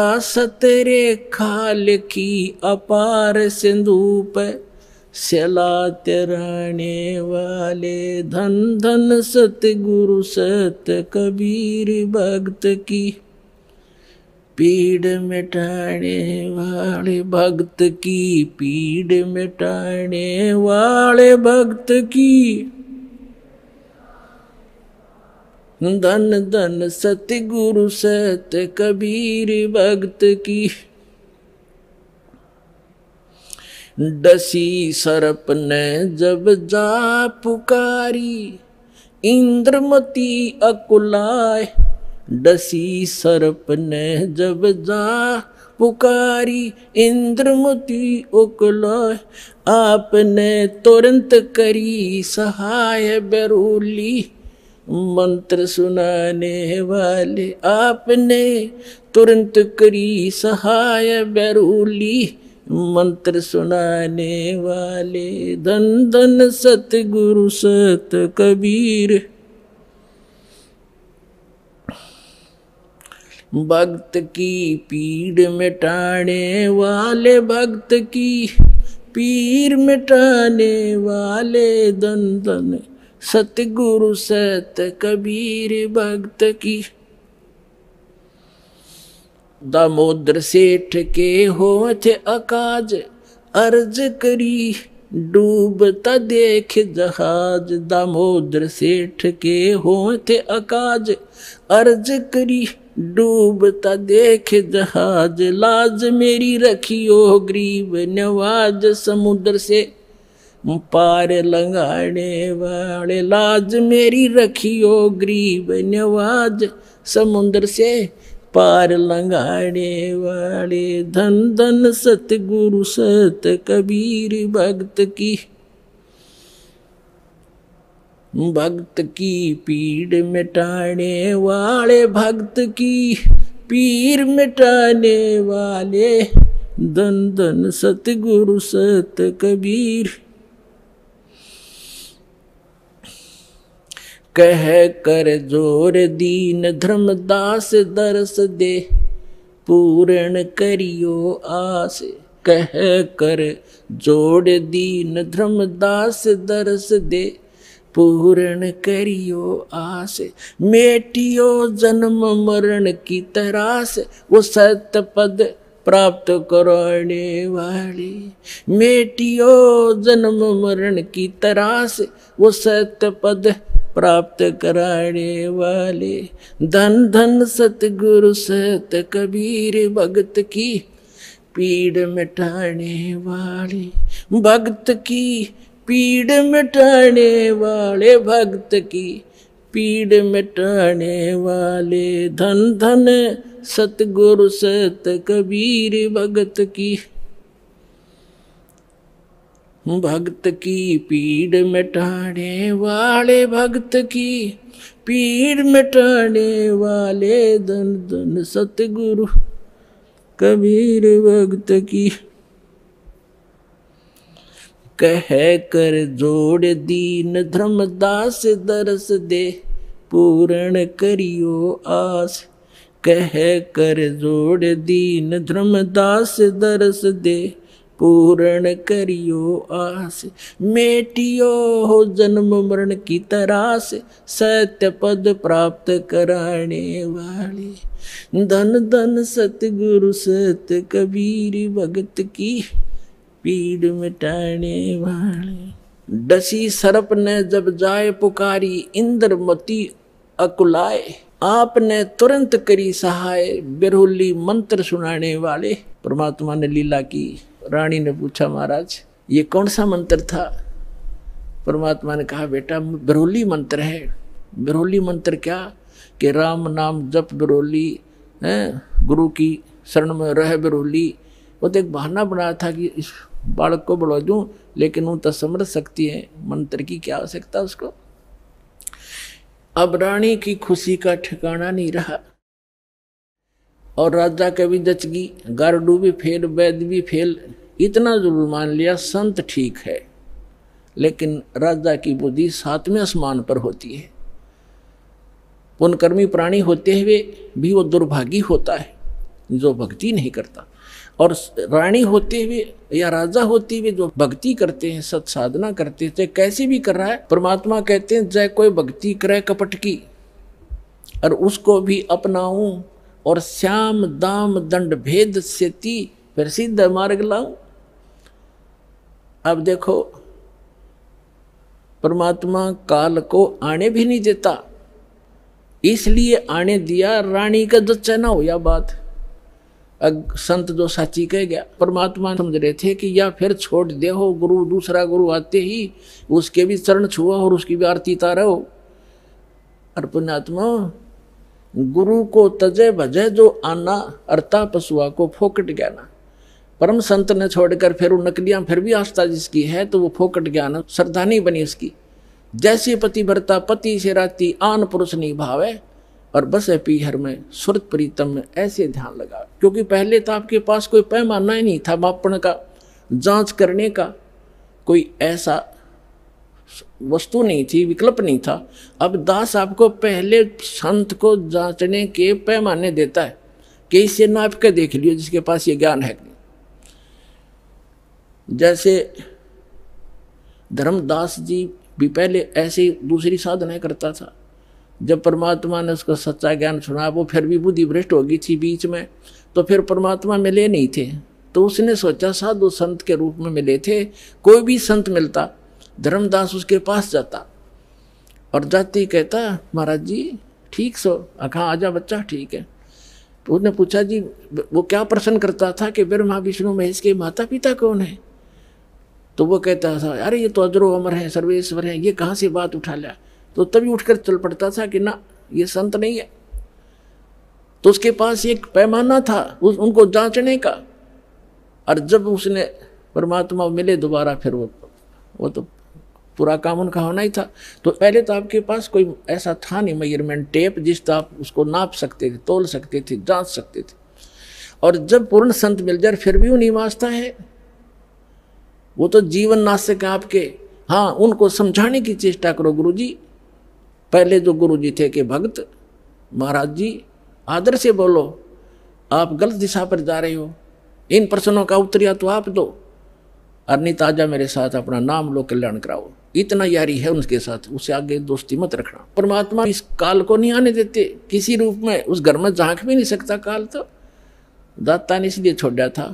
सतरे खाल की अपार सिंधूप सला तिरने वाले धन धन सतगुरु सत कबीर भक्त की पीड़ मिटाने वाले भक्त की पीड़ मिटाने वाले भक्त की धन धन सतगुरु सत कबीर भक्त की डसी सरप ने जब जा पुकारी इंद्रमती अकुलाय डसी सरप ने जब जा पुकारी इंद्रमती उकलाय आपने तुरंत करी सहाय बरूली मंत्र सुनाने वाले आपने तुरंत करी सहाय बैरूली मंत्र सुनाने वाले धन धन सतगुरु सत कबीर भक्त की पीड़ मिटाने वाले भक्त की पीर मिटाने वाले धन धन सतगुरु सत कबीर भक्त की दामोदर सेठ के हो थे अकाज अर्ज करी डूबता देख जहाज दामोदर सेठ के हो थे अकाज अर्ज करी डूबता देख जहाज लाज मेरी रखियो गरीब नवाज समुद्र से पार लंगाड़े वाले लाज मेरी रखियो गरीब नवाज समुद्र से पार लंगाड़े वाले धन धन सतगुरु सत कबीर भक्त की भक्त की पीड़ मिटाने वाले भक्त की पीर मिटाने वाले धन धन सतगुरु सत कबीर कह कर जोर दीन धर्मदास दर्श दे पूर्ण करियो आस कह कर जोड़ दीन धर्मदास दर्श दे पूर्ण करियो आस मेटियो जन्म मरण की तरास वो सत्य पद प्राप्त करने वाली मेटियो जन्म मरण की तरास वो सत्य पद प्राप्त कराने वाले धन धन सतगुरु सत कबीर भगत की पीड़ मिटाने वाले भक्त की पीड़ मिटाने वाले भक्त की पीड़ मिटाने वाले धन धन सतगुरु सत कबीर भगत की भक्त की पीड़ मिटाने वाले भक्त की पीड़ मिटाने वाले धन धन सतगुरु कबीर भक्त की कह कर जोड़ दीन धर्मदास दरस दे पूर्ण करियो आस कह कर जोड़ दीन धर्मदास दरस दे पूर्ण करियो आस मेटियो हो जन्म मरण की तरास सत्य पद प्राप्त कराने वाले धन धन सतगुरु सत कबीर भगत की पीड़ मिटाने वाले डसी सरप ने जब जाए पुकारी मती अकुलाए आपने तुरंत करी सहाय बिरहुली मंत्र सुनाने वाले परमात्मा ने लीला की रानी ने पूछा महाराज ये कौन सा मंत्र था परमात्मा ने कहा बेटा बरौली मंत्र है बरौली मंत्र क्या कि राम नाम जप बरोली है गुरु की शरण में रह बरोली वो तो एक बहाना बनाया था कि इस बालक को बढ़ा दूँ लेकिन वो तो समझ सकती है मंत्र की क्या आवश्यकता उसको अब रानी की खुशी का ठिकाना नहीं रहा और राजा कभी जचगी गारडू भी फेल वैद भी फेल इतना जरूर मान लिया संत ठीक है लेकिन राजा की बुद्धि सातवें आसमान पर होती है पुनकर्मी प्राणी होते हुए भी वो दुर्भागी होता है जो भक्ति नहीं करता और रानी होते हुए या राजा होते हुए जो भक्ति करते हैं सत साधना करते हैं कैसे भी कर रहा है परमात्मा कहते हैं जय कोई भक्ति करे कपट की और उसको भी अपनाऊं और श्याम दाम दंड भेद से ती प्रसिद्ध मार्ग लाऊं अब देखो परमात्मा काल को आने भी नहीं देता इसलिए आने दिया रानी का जच्चा तो ना हो या बात अग संत जो साची कह गया परमात्मा समझ रहे थे कि या फिर छोड़ दे हो गुरु दूसरा गुरु आते ही उसके भी चरण छुआ और उसकी भी आरती तारा हो गुरु को तजे भजे जो आना अर्ता पशुआ को फोकट ज्ञाना परम संत ने छोड़कर फिर वो नकलियां फिर भी आस्था जिसकी है तो वो फोकट ज्ञान श्रद्धा बनी उसकी जैसे पति भरता पति से राती आन पुरुष नहीं भावे और बस है पीहर में सुरत प्रीतम में ऐसे ध्यान लगा क्योंकि पहले तो आपके पास कोई पैमाना ही नहीं था मापण का जांच करने का कोई ऐसा वस्तु नहीं थी विकल्प नहीं था अब दास आपको पहले संत को जांचने के पैमाने देता है कि इसे नाप के देख लियो जिसके पास ये ज्ञान है जैसे धर्मदास जी भी पहले ऐसे दूसरी साधना करता था जब परमात्मा ने उसको सच्चा ज्ञान सुना वो फिर भी बुद्धि भ्रष्ट हो गई थी बीच में तो फिर परमात्मा मिले नहीं थे तो उसने सोचा साधु संत के रूप में मिले थे कोई भी संत मिलता धर्मदास उसके पास जाता और जाते ही कहता महाराज जी ठीक सो अखा आजा बच्चा ठीक है तो उसने पूछा जी वो क्या प्रश्न करता था कि ब्रह्मा विष्णु महेश के माता पिता कौन है तो वो कहता था अरे ये तो अजरो अमर है सर्वेश्वर है ये कहाँ से बात उठा लिया तो तभी उठकर चल पड़ता था कि ना ये संत नहीं है तो उसके पास एक पैमाना था उस उनको जांचने का और जब उसने परमात्मा मिले दोबारा फिर वो वो तो पूरा काम उनका होना ही था तो पहले तो आपके पास कोई ऐसा था नहीं मयरमेंट टेप जिस आप उसको नाप सकते थे तोल सकते थे जांच सकते थे और जब पूर्ण संत मिल जाए फिर भी उन्हीं वास्ता है वो तो जीवन है आपके हाँ उनको समझाने की चेष्टा करो गुरु जी पहले जो गुरु जी थे कि भक्त महाराज जी आदर से बोलो आप गलत दिशा पर जा रहे हो इन प्रश्नों का उत्तरिया तो आप दो ताजा मेरे साथ अपना नाम लो कल्याण कराओ इतना यारी है उनके साथ उसे आगे दोस्ती मत रखना परमात्मा इस काल को नहीं आने देते किसी रूप में उस घर में झांक भी नहीं सकता काल तो दाता ने इसलिए छोड़ा था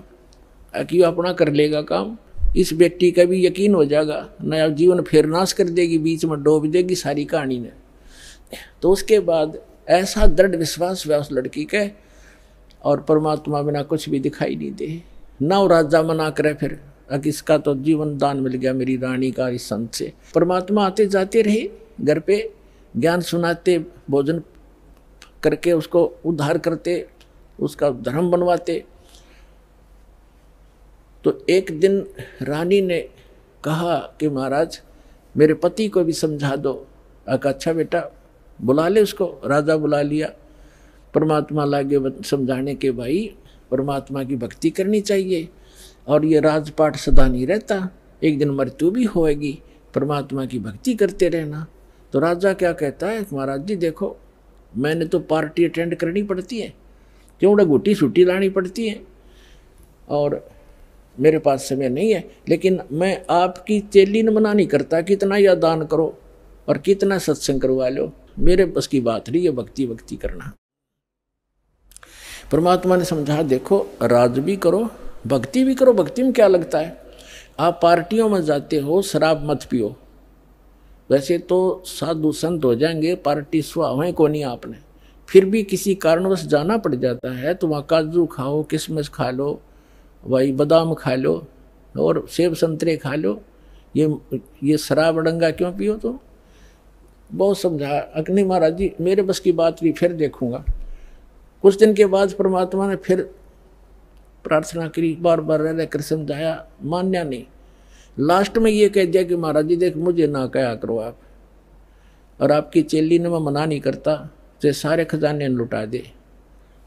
कि वो अपना कर लेगा काम इस बेटी का भी यकीन हो जाएगा नया जीवन फिर नाश कर देगी बीच में डोब देगी सारी कहानी ने तो उसके बाद ऐसा दृढ़ विश्वास हुआ उस लड़की के और परमात्मा बिना कुछ भी दिखाई नहीं दे ना वो राजा मना करे फिर अब इसका तो जीवन दान मिल गया मेरी रानी का इस संत से परमात्मा आते जाते रहे घर पे ज्ञान सुनाते भोजन करके उसको उद्धार करते उसका धर्म बनवाते तो एक दिन रानी ने कहा कि महाराज मेरे पति को भी समझा दो कहा अच्छा बेटा बुला ले उसको राजा बुला लिया परमात्मा लागे समझाने के भाई परमात्मा की भक्ति करनी चाहिए और ये राजपाट सदा नहीं रहता एक दिन मृत्यु भी होएगी परमात्मा की भक्ति करते रहना तो राजा क्या कहता है महाराज जी देखो मैंने तो पार्टी अटेंड करनी पड़ती है क्यों उड़े गुटी सुटी लानी पड़ती है और मेरे पास समय नहीं है लेकिन मैं आपकी चेली ने मना नहीं करता कितना या दान करो और कितना सत्संग करवा लो मेरे बस की बात नहीं है भक्ति भक्ति करना परमात्मा ने समझा देखो राज भी करो भक्ति भी करो भक्ति में क्या लगता है आप पार्टियों में जाते हो शराब मत पियो वैसे तो साधु संत हो जाएंगे पार्टी स्वाहें को नहीं आपने फिर भी किसी कारणवश जाना पड़ जाता है तो वहाँ काजू खाओ किशमिश खा लो भाई बादाम खा लो और सेब संतरे खा लो ये ये शराब डंगा क्यों पियो तो बहुत समझा अग्नि महाराज जी मेरे बस की बात भी फिर देखूंगा कुछ दिन के बाद परमात्मा ने फिर प्रार्थना करी बार बार रह कर समझाया मान्या नहीं लास्ट में ये कह दिया कि महाराज जी देख मुझे ना कया करो आप और आपकी चेली ने मैं मना नहीं करता जो सारे खजाने लुटा दे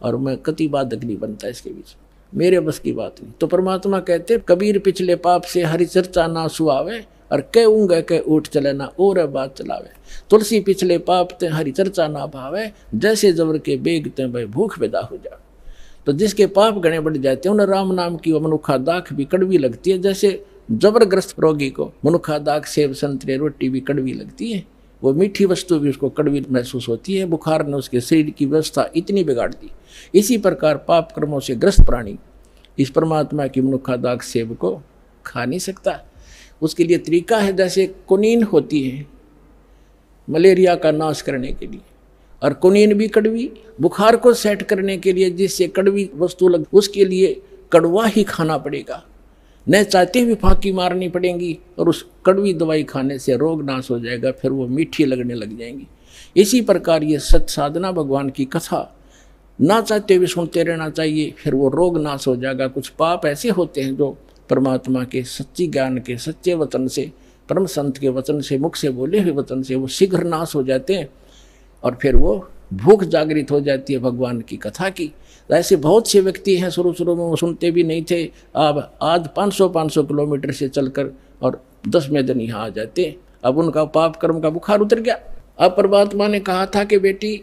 और मैं कति बाधक नहीं बनता इसके बीच मेरे बस की बात नहीं तो परमात्मा कहते कबीर पिछले पाप से हरि चर्चा ना सुहावे और कह ऊँग कह उठ चले ना और बात चलावे तुलसी पिछले पाप ते हरि चर्चा ना भावे जैसे जबर के बेग ते भाई भूख पैदा हो जाए तो जिसके पाप गणे बढ़ जाते हैं उन्हें राम नाम की वो मनुखा दाख भी कड़वी लगती है जैसे जबरग्रस्त रोगी को मनुखा दाख सेब संतरे रोटी भी कड़वी लगती है वो मीठी वस्तु भी उसको कड़वी महसूस होती है बुखार ने उसके शरीर की व्यवस्था इतनी बिगाड़ दी इसी प्रकार पाप कर्मों से ग्रस्त प्राणी इस परमात्मा की मनुखा दाग सेब को खा नहीं सकता उसके लिए तरीका है जैसे कुनीन होती है मलेरिया का नाश करने के लिए और कुनीन भी कड़वी बुखार को सेट करने के लिए जिससे कड़वी वस्तु लग उसके लिए कड़वा ही खाना पड़ेगा न चाहते हुए फांकी मारनी पड़ेगी और उस कड़वी दवाई खाने से रोग नाश हो जाएगा फिर वो मीठी लगने लग जाएंगी इसी प्रकार ये सत साधना भगवान की कथा ना चाहते हुए सुनते रहना चाहिए फिर वो रोग नाश हो जाएगा कुछ पाप ऐसे होते हैं जो परमात्मा के सच्ची ज्ञान के सच्चे वतन से परम संत के वचन से मुख से बोले हुए वचन से वो शीघ्र नाश हो जाते हैं और फिर वो भूख जागृत हो जाती है भगवान की कथा की तो ऐसे बहुत से व्यक्ति हैं शुरू शुरू में वो सुनते भी नहीं थे अब आज 500-500 किलोमीटर से चलकर और दस में दिन यहाँ आ जाते अब उनका पाप कर्म का बुखार उतर गया अब परमात्मा ने कहा था कि बेटी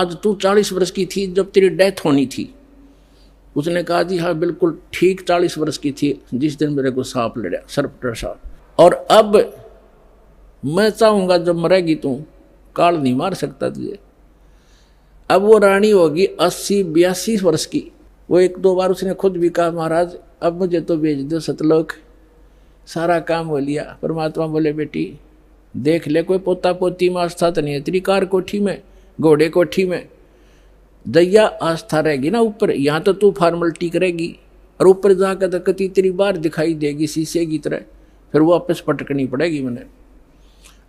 आज तू चालीस वर्ष की थी जब तेरी डेथ होनी थी उसने कहा जी हाँ बिल्कुल ठीक चालीस वर्ष की थी जिस दिन मेरे को सांप लड़ा सर्प और अब मैं चाहूँगा जब मरेगी तू काल नहीं मार सकता तुझे अब वो रानी होगी अस्सी बयासी वर्ष की वो एक दो बार उसने खुद भी कहा महाराज अब मुझे तो भेज दो सतलोक सारा काम हो लिया परमात्मा बोले बेटी देख ले कोई पोता पोती में आस्था तो नहीं है कार कोठी में घोड़े कोठी में दया आस्था रहेगी ना ऊपर यहाँ तो तू टीक करेगी और ऊपर जाकर तो कति तेरी बार दिखाई देगी शीशे की तरह फिर वो वापस पटकनी पड़ेगी मैंने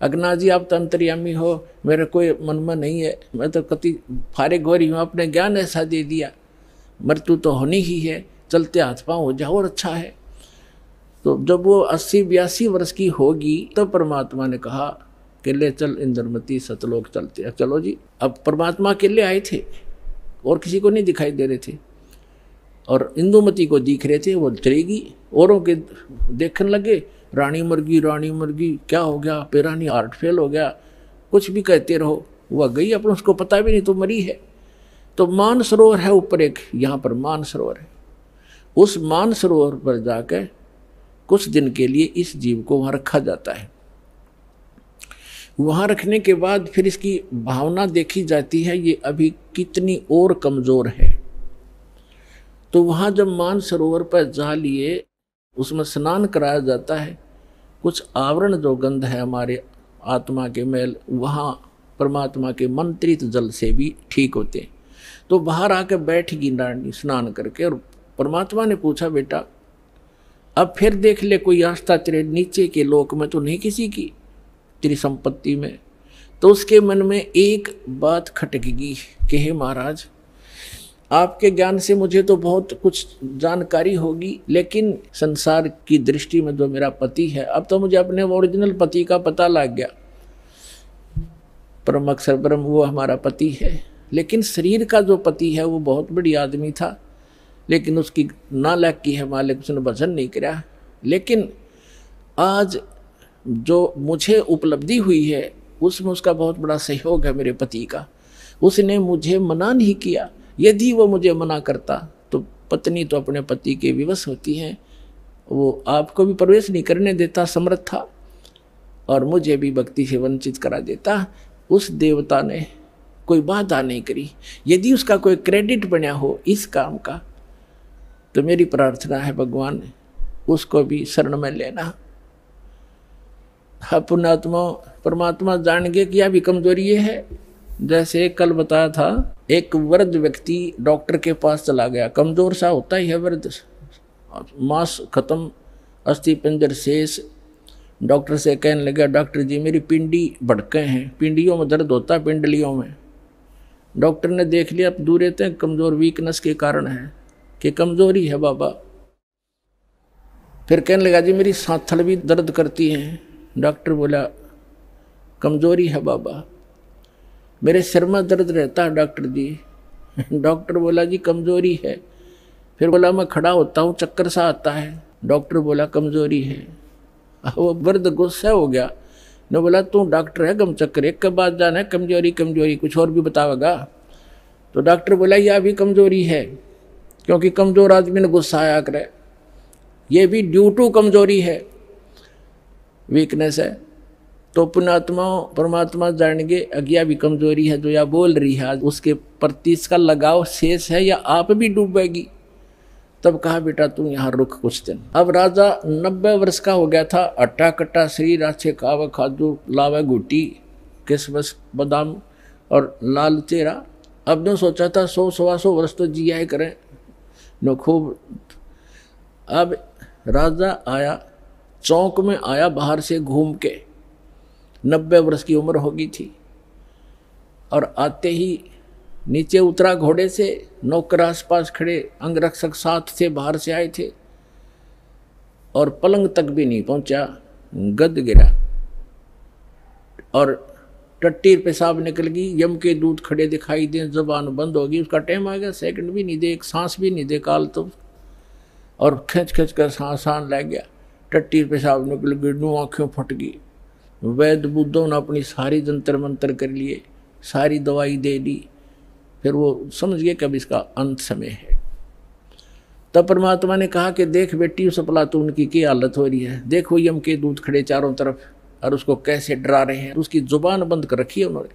अग्ना जी आप तंत्रयामी हो मेरा कोई मन में नहीं है मैं तो कति फारे गोरी हूँ आपने ज्ञान ऐसा दे दिया मृत्यु तो होनी ही है चलते हाथ पाँव हो जाओ और अच्छा है तो जब वो अस्सी बयासी वर्ष की होगी तो परमात्मा ने कहा कि ले चल इंद्रमती सतलोक चलते हैं चलो जी अब परमात्मा के लिए आए थे और किसी को नहीं दिखाई दे रहे थे और इंदुमती को दिख रहे थे वो चलेगी औरों के देखने लगे रानी मुर्गी रानी मुर्गी क्या हो गया पेरानी हार्ट फेल हो गया कुछ भी कहते रहो वह गई अपन उसको पता भी नहीं तो मरी है तो मान सरोवर है ऊपर एक यहाँ पर मान सरोवर है उस मान सरोवर पर जाकर कुछ दिन के लिए इस जीव को वहाँ रखा जाता है वहाँ रखने के बाद फिर इसकी भावना देखी जाती है ये अभी कितनी और कमज़ोर है तो वहाँ जब मान सरोवर पर जा लिए उसमें स्नान कराया जाता है कुछ आवरण जो गंध है हमारे आत्मा के मैल वहाँ परमात्मा के मंत्रित जल से भी ठीक होते हैं तो बाहर आके बैठ गई नारायणी स्नान करके और परमात्मा ने पूछा बेटा अब फिर देख ले कोई आस्था तेरे नीचे के लोक में तो नहीं किसी की तेरी संपत्ति में तो उसके मन में एक बात खटकगी कि हे महाराज आपके ज्ञान से मुझे तो बहुत कुछ जानकारी होगी लेकिन संसार की दृष्टि में जो तो मेरा पति है अब तो मुझे अपने ओरिजिनल पति का पता लग गया परम अक्षर परम वो हमारा पति है लेकिन शरीर का जो पति है वो बहुत बड़ी आदमी था लेकिन उसकी नालक की है मालिक उसने भजन नहीं किया लेकिन आज जो मुझे उपलब्धि हुई है उसमें उसका बहुत बड़ा सहयोग है मेरे पति का उसने मुझे मना नहीं किया यदि वो मुझे मना करता तो पत्नी तो अपने पति के विवश होती है वो आपको भी प्रवेश नहीं करने देता समर्थ था और मुझे भी भक्ति से वंचित करा देता उस देवता ने कोई बाधा नहीं करी यदि उसका कोई क्रेडिट बना हो इस काम का तो मेरी प्रार्थना है भगवान उसको भी शरण में लेना अपनात्मा परमात्मा जान गए कि अभी कमजोरी ये है जैसे कल बताया था एक वृद्ध व्यक्ति डॉक्टर के पास चला गया कमज़ोर सा होता ही है वृद्ध मांस खत्म अस्थि पिंजर शेष डॉक्टर से कहने लगा डॉक्टर जी मेरी पिंडी भड़के हैं पिंडियों में दर्द होता है पिंडलियों में डॉक्टर ने देख लिया अब दूर रहते हैं कमज़ोर वीकनेस के कारण है कि कमज़ोरी है बाबा फिर कहने लगा जी मेरी सांथल भी दर्द करती हैं डॉक्टर बोला कमज़ोरी है बाबा मेरे सिर में दर्द रहता है डॉक्टर जी डॉक्टर बोला जी कमज़ोरी है फिर बोला मैं खड़ा होता हूँ चक्कर सा आता है डॉक्टर बोला कमज़ोरी है वो बर्द गुस्सा हो गया ने बोला तू डॉक्टर है गम चक्कर एक के बाद जाना है कमजोरी कमजोरी कुछ और भी बतावेगा तो डॉक्टर बोला यह अभी कमजोरी है क्योंकि कमजोर आदमी ने गुस्सा आया करे ये भी ड्यू टू कमजोरी है वीकनेस है तो पुणात्मा परमात्मा जानेंगे अज्ञा भी कमजोरी है जो या बोल रही है उसके प्रति इसका लगाव शेष है या आप भी डूबेगी तब कहा बेटा तू यहाँ रुक कुछ दिन अब राजा नब्बे वर्ष का हो गया था अट्टा कट्टा श्री राछे काव खादू लावे गुटी किसमस बादाम और लाल चेरा अब ने सोचा था सौ सवा सौ वर्ष तो जिया ही करें न खूब अब राजा आया चौक में आया बाहर से घूम के नब्बे वर्ष की उम्र होगी थी और आते ही नीचे उतरा घोड़े से नौकर आसपास खड़े अंगरक्षक साथ थे बाहर से आए थे और पलंग तक भी नहीं पहुंचा गद गिरा और टट्टी पेशाब निकल गई यम के दूध खड़े दिखाई दें जबान बंद होगी उसका टाइम आ गया सेकंड भी नहीं दे एक सांस भी नहीं दे काल तो और खींच खींच कर सांस आन लग गया टट्टी पेशाब निकल गई नू आँखें फट गई वैद बुद्धों ने अपनी सारी जंतर मंत्र कर लिए सारी दवाई दे दी फिर वो समझ गए कब इसका अंत समय है तब परमात्मा ने कहा कि देख बेटी उस अपलातून की क्या हालत हो रही है देखो यम के दूध खड़े चारों तरफ और उसको कैसे डरा रहे हैं उसकी जुबान बंद कर रखी है उन्होंने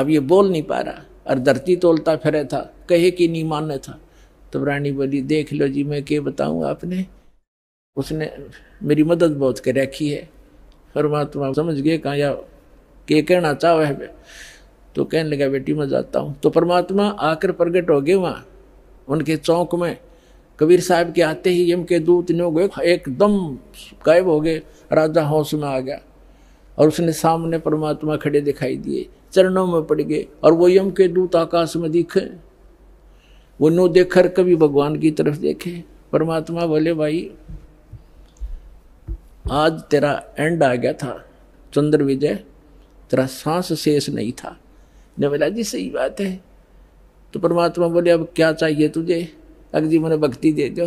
अब ये बोल नहीं पा रहा और धरती तोलता फिर था कहे कि नहीं मानने था तो रानी बोली देख लो जी मैं क्या बताऊँ आपने उसने मेरी मदद बहुत कर रखी है परमात्मा समझ गए कहा या के कहना चाहे है तो कहने लगा बेटी मैं जाता हूँ तो परमात्मा आकर प्रगट हो गए वहाँ उनके चौक में कबीर साहब के आते ही यम के दूत ने गए एकदम गायब हो गए राजा हौस में आ गया और उसने सामने परमात्मा खड़े दिखाई दिए चरणों में पड़ गए और वो यम के दूत आकाश में दिखे वो नो देखकर कभी भगवान की तरफ देखे परमात्मा बोले भाई आज तेरा एंड आ गया था चंद्र विजय तेरा सांस शेष नहीं था ने बोला जी सही बात है तो परमात्मा बोले अब क्या चाहिए तुझे अग जी मैंने भक्ति दे दो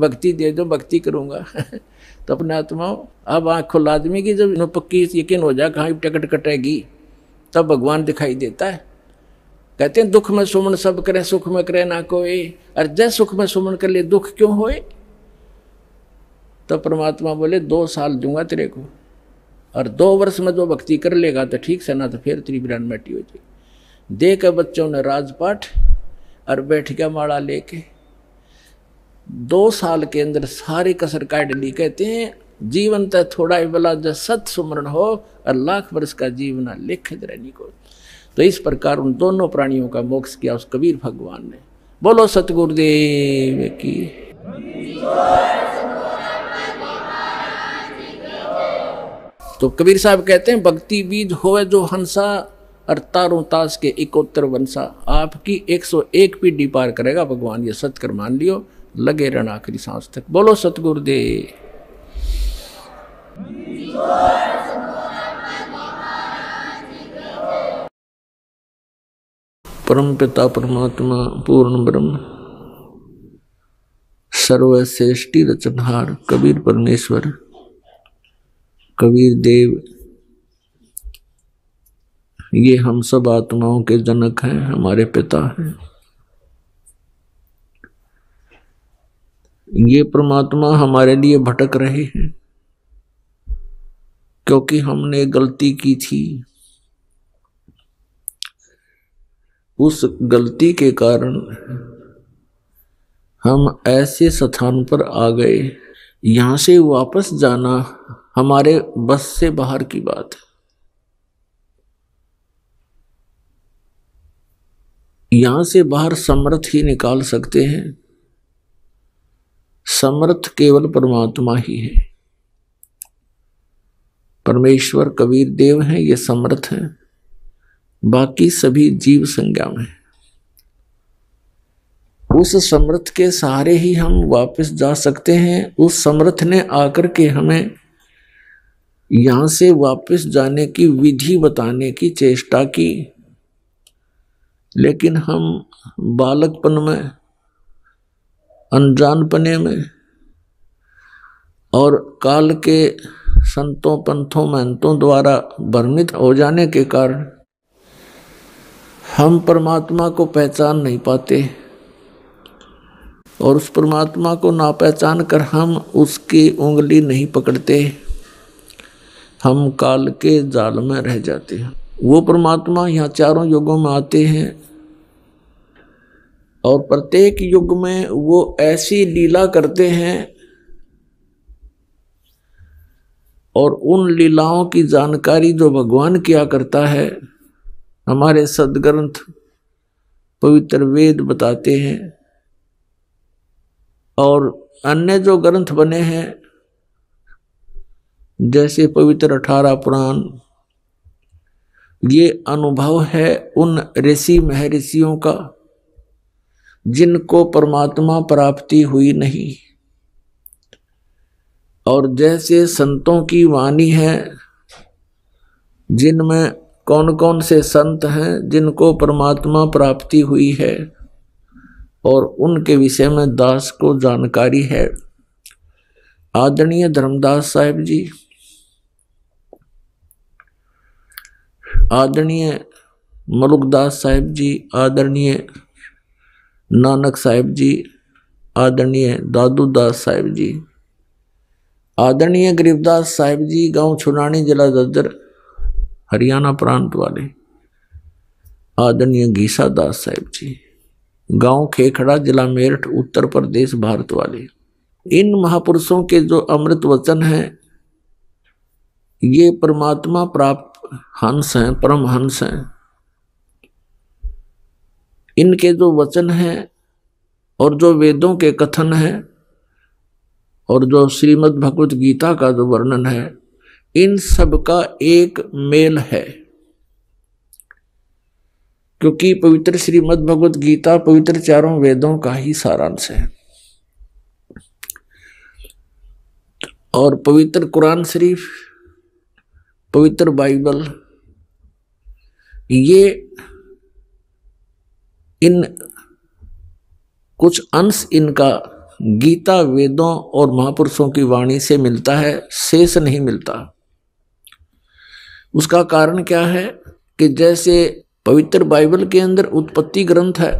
भक्ति दे दो भक्ति करूँगा तो अपने आत्मा अब आँख खुल आदमी की जब पक्की यकीन हो जाए कहाँ टिकट कटेगी तब भगवान दिखाई देता है कहते हैं दुख में सुमन सब करे सुख में करे ना कोई और जय सुख में सुमन कर ले दुख क्यों होए तो परमात्मा बोले दो साल दूंगा तेरे को और दो वर्ष में जो भक्ति कर लेगा तो ठीक से ना तो फिर तेरी बिरान बैठी हो जाएगी दे के बच्चों ने राजपाठ और बैठ गया माड़ा लेके दो साल के अंदर सारी कसर काट ली कहते हैं जीवन तो थोड़ा ही बला जो सत सुमरण हो और लाख वर्ष का जीवन लिखित रहनी को तो इस प्रकार उन दोनों प्राणियों का मोक्ष किया उस कबीर भगवान ने बोलो सतगुरुदेव की तो कबीर साहब कहते हैं भक्ति बीज हो जो हंसा अरतारों ताश के इकोत्तर वंशा आपकी 101 पीढ़ी पार करेगा भगवान ये सत्कर मान लियो लगे रण आखिरी सांस तक बोलो सतगुरुदेव परम पिता परमात्मा पूर्ण ब्रह्म सर्वश्रेष्ठी रचनहार कबीर परमेश्वर कबीर देव ये हम सब आत्माओं के जनक हैं हमारे पिता हैं ये परमात्मा हमारे लिए भटक रहे हैं क्योंकि हमने गलती की थी उस गलती के कारण हम ऐसे स्थान पर आ गए यहां से वापस जाना हमारे बस से बाहर की बात है यहां से बाहर समर्थ ही निकाल सकते हैं समर्थ केवल परमात्मा ही है परमेश्वर कबीर देव हैं ये समर्थ हैं बाकी सभी जीव संज्ञा में उस समर्थ के सहारे ही हम वापस जा सकते हैं उस समर्थ ने आकर के हमें यहां से वापस जाने की विधि बताने की चेष्टा की लेकिन हम बालकपन में अनजानपने में और काल के संतों पंथों महंतों द्वारा भ्रमित हो जाने के कारण हम परमात्मा को पहचान नहीं पाते और उस परमात्मा को ना पहचान कर हम उसकी उंगली नहीं पकड़ते हम काल के जाल में रह जाते हैं वो परमात्मा यहाँ चारों युगों में आते हैं और प्रत्येक युग में वो ऐसी लीला करते हैं और उन लीलाओं की जानकारी जो भगवान किया करता है हमारे सदग्रंथ पवित्र वेद बताते हैं और अन्य जो ग्रंथ बने हैं जैसे पवित्र अठारह पुराण ये अनुभव है उन ऋषि महर्षियों का जिनको परमात्मा प्राप्ति हुई नहीं और जैसे संतों की वाणी है जिनमें कौन कौन से संत हैं जिनको परमात्मा प्राप्ति हुई है और उनके विषय में दास को जानकारी है आदरणीय धर्मदास साहेब जी आदरणीय मलुकदास साहेब जी आदरणीय नानक साहेब जी आदरणीय दादू दास साहेब जी आदरणीय गरीबदास साहेब जी गांव छुनानी जिला जज्जर हरियाणा प्रांत वाले आदरणीय घीसादास दास जी गांव खेखड़ा जिला मेरठ उत्तर प्रदेश भारत वाले इन महापुरुषों के जो अमृत वचन हैं ये परमात्मा प्राप्त हंस हैं परम हंस हैं इनके जो वचन हैं और जो वेदों के कथन हैं और जो श्रीमद् भगवत गीता का जो वर्णन है इन सब का एक मेल है क्योंकि पवित्र श्रीमद् भगवत गीता पवित्र चारों वेदों का ही सारांश है और पवित्र कुरान शरीफ पवित्र बाइबल ये इन कुछ अंश इनका गीता वेदों और महापुरुषों की वाणी से मिलता है शेष नहीं मिलता उसका कारण क्या है कि जैसे पवित्र बाइबल के अंदर उत्पत्ति ग्रंथ है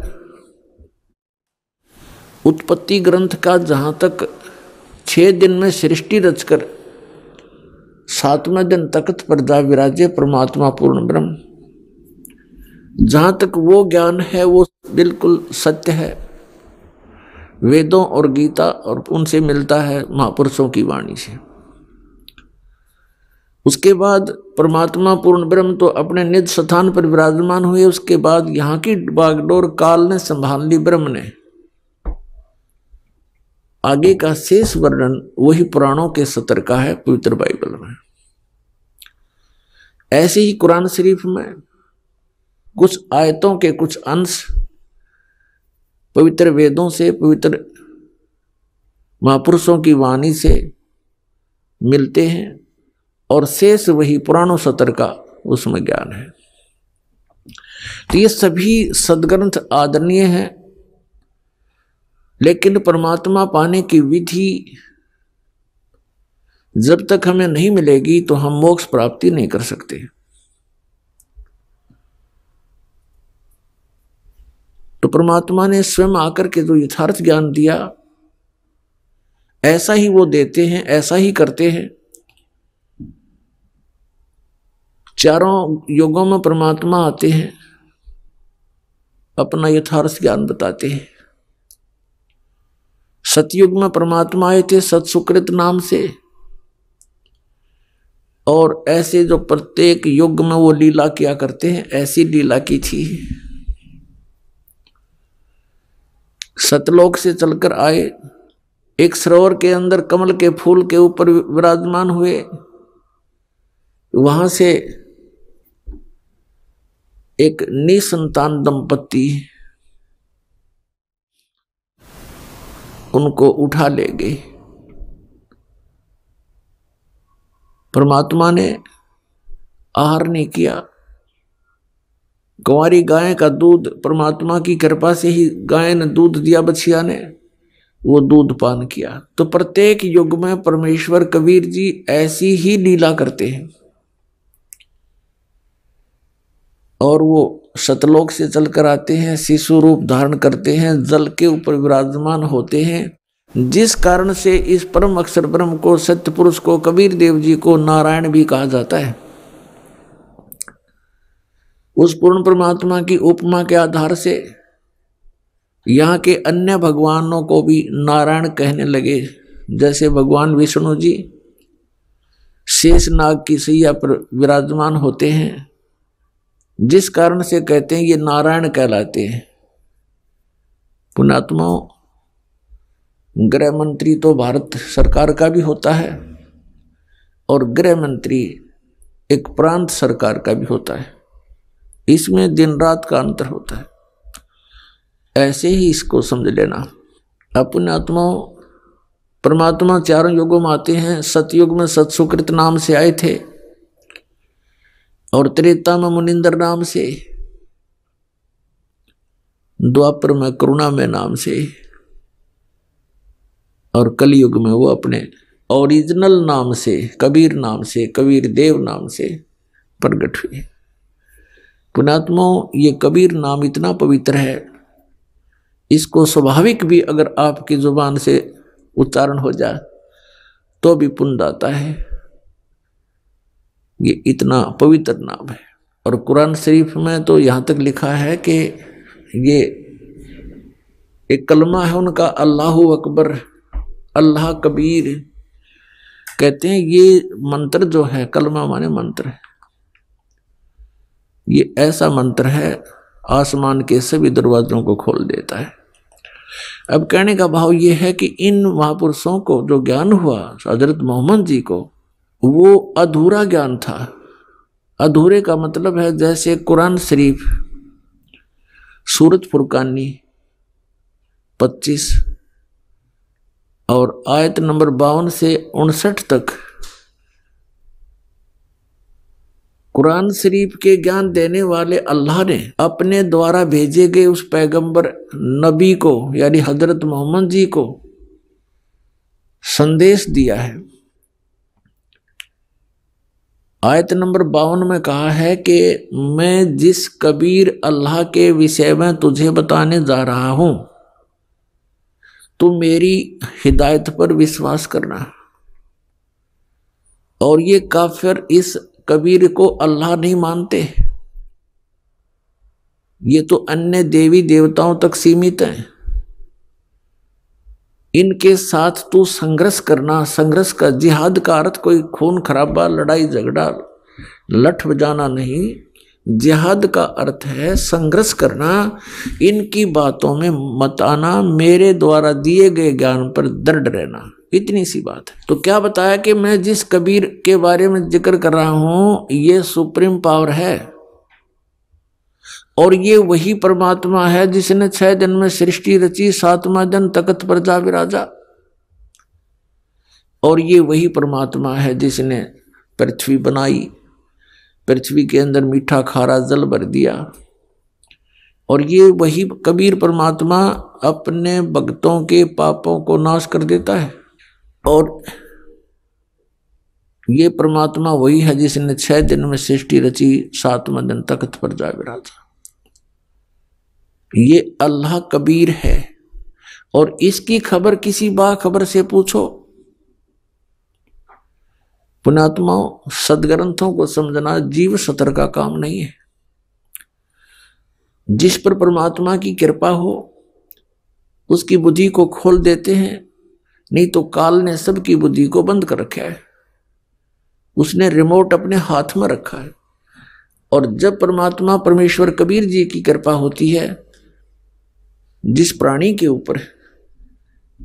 उत्पत्ति ग्रंथ का जहां तक छह दिन में सृष्टि रचकर सातवें दिन तकत पर्दा विराजे परमात्मा पूर्ण ब्रह्म जहाँ तक वो ज्ञान है वो बिल्कुल सत्य है वेदों और गीता और उनसे मिलता है महापुरुषों की वाणी से उसके बाद परमात्मा पूर्ण ब्रह्म तो अपने निज स्थान पर विराजमान हुए उसके बाद यहाँ की बागडोर काल ने संभाल ली ब्रह्म ने आगे का शेष वर्णन वही पुराणों के सत्र का है पवित्र बाइबल में ऐसे ही कुरान शरीफ में कुछ आयतों के कुछ अंश पवित्र वेदों से पवित्र महापुरुषों की वाणी से मिलते हैं और शेष वही पुराणों सत्र का उसमें ज्ञान है तो ये सभी सदग्रंथ आदरणीय हैं लेकिन परमात्मा पाने की विधि जब तक हमें नहीं मिलेगी तो हम मोक्ष प्राप्ति नहीं कर सकते तो परमात्मा ने स्वयं आकर के जो यथार्थ ज्ञान दिया ऐसा ही वो देते हैं ऐसा ही करते हैं चारों योगों में परमात्मा आते हैं अपना यथार्थ ज्ञान बताते हैं सतयुग में परमात्मा आए थे सतसुकृत नाम से और ऐसे जो प्रत्येक युग में वो लीला किया करते हैं ऐसी लीला की थी सतलोक से चलकर आए एक सरोवर के अंदर कमल के फूल के ऊपर विराजमान हुए वहां से एक निसंतान दंपत्ति उनको उठा ले गई परमात्मा ने आहार नहीं किया कुंवारी गाय का दूध परमात्मा की कृपा से ही गाय ने दूध दिया बछिया ने वो दूध पान किया तो प्रत्येक युग में परमेश्वर कबीर जी ऐसी ही लीला करते हैं और वो सतलोक से चलकर आते हैं शिशु रूप धारण करते हैं जल के ऊपर विराजमान होते हैं जिस कारण से इस परम अक्षर ब्रह्म को सत्य पुरुष को कबीर देव जी को नारायण भी कहा जाता है उस पूर्ण परमात्मा की उपमा के आधार से यहाँ के अन्य भगवानों को भी नारायण कहने लगे जैसे भगवान विष्णु जी शेष नाग की सैया पर विराजमान होते हैं जिस कारण से कहते हैं ये नारायण कहलाते हैं पुणात्मा गृह मंत्री तो भारत सरकार का भी होता है और गृह मंत्री एक प्रांत सरकार का भी होता है इसमें दिन रात का अंतर होता है ऐसे ही इसको समझ लेना अपने आत्माओं परमात्मा चारों युगों में आते हैं सतयुग में सतसुकृत नाम से आए थे और त्रेता में मुनिंदर नाम से द्वापर में करुणा में नाम से और कलयुग में वो अपने ओरिजिनल नाम से कबीर नाम से कबीर देव नाम से प्रकट हुए पुणात्मा ये कबीर नाम इतना पवित्र है इसको स्वाभाविक भी अगर आपकी जुबान से उच्चारण हो जाए तो भी पुण्य आता है ये इतना पवित्र नाम है और कुरान शरीफ में तो यहाँ तक लिखा है कि ये एक कलमा है उनका अल्लाह अकबर अल्लाह कबीर कहते हैं ये मंत्र जो है कलमा माने मंत्र है ये ऐसा मंत्र है आसमान के सभी दरवाजों को खोल देता है अब कहने का भाव ये है कि इन महापुरुषों को जो ज्ञान हुआ हजरत मोहम्मद जी को वो अधूरा ज्ञान था अधूरे का मतलब है जैसे कुरान शरीफ सूरज फुरकानी पच्चीस और आयत नंबर बावन से उनसठ तक कुरान शरीफ के ज्ञान देने वाले अल्लाह ने अपने द्वारा भेजे गए उस पैगंबर नबी को यानी हजरत मोहम्मद जी को संदेश दिया है आयत नंबर बावन में कहा है कि मैं जिस कबीर अल्लाह के विषय में तुझे बताने जा रहा हूं तो मेरी हिदायत पर विश्वास करना और ये काफिर इस कबीर को अल्लाह नहीं मानते ये तो अन्य देवी देवताओं तक सीमित हैं इनके साथ तू संघर्ष करना संघर्ष का जिहाद का अर्थ कोई खून खराबा लड़ाई झगड़ा लठ बजाना नहीं जिहाद का अर्थ है संघर्ष करना इनकी बातों में मत आना मेरे द्वारा दिए गए ज्ञान पर दृढ़ रहना इतनी सी बात है तो क्या बताया कि मैं जिस कबीर के बारे में जिक्र कर रहा हूँ ये सुप्रीम पावर है और ये वही परमात्मा है जिसने छह दिन में सृष्टि रची सातवा दिन तकत पर जा विराजा और ये वही परमात्मा है जिसने पृथ्वी बनाई पृथ्वी के अंदर मीठा खारा जल भर दिया और ये वही कबीर परमात्मा अपने भक्तों के पापों को नाश कर देता है और ये परमात्मा वही है जिसने छह दिन में सृष्टि रची सातवां दिन तकत पर जा विराजा ये अल्लाह कबीर है और इसकी खबर किसी बाखबर से पूछो पुणात्माओं सदग्रंथों को समझना जीव सतर का काम नहीं है जिस पर परमात्मा की कृपा हो उसकी बुद्धि को खोल देते हैं नहीं तो काल ने सबकी बुद्धि को बंद कर रखा है उसने रिमोट अपने हाथ में रखा है और जब परमात्मा परमेश्वर कबीर जी की कृपा होती है जिस प्राणी के ऊपर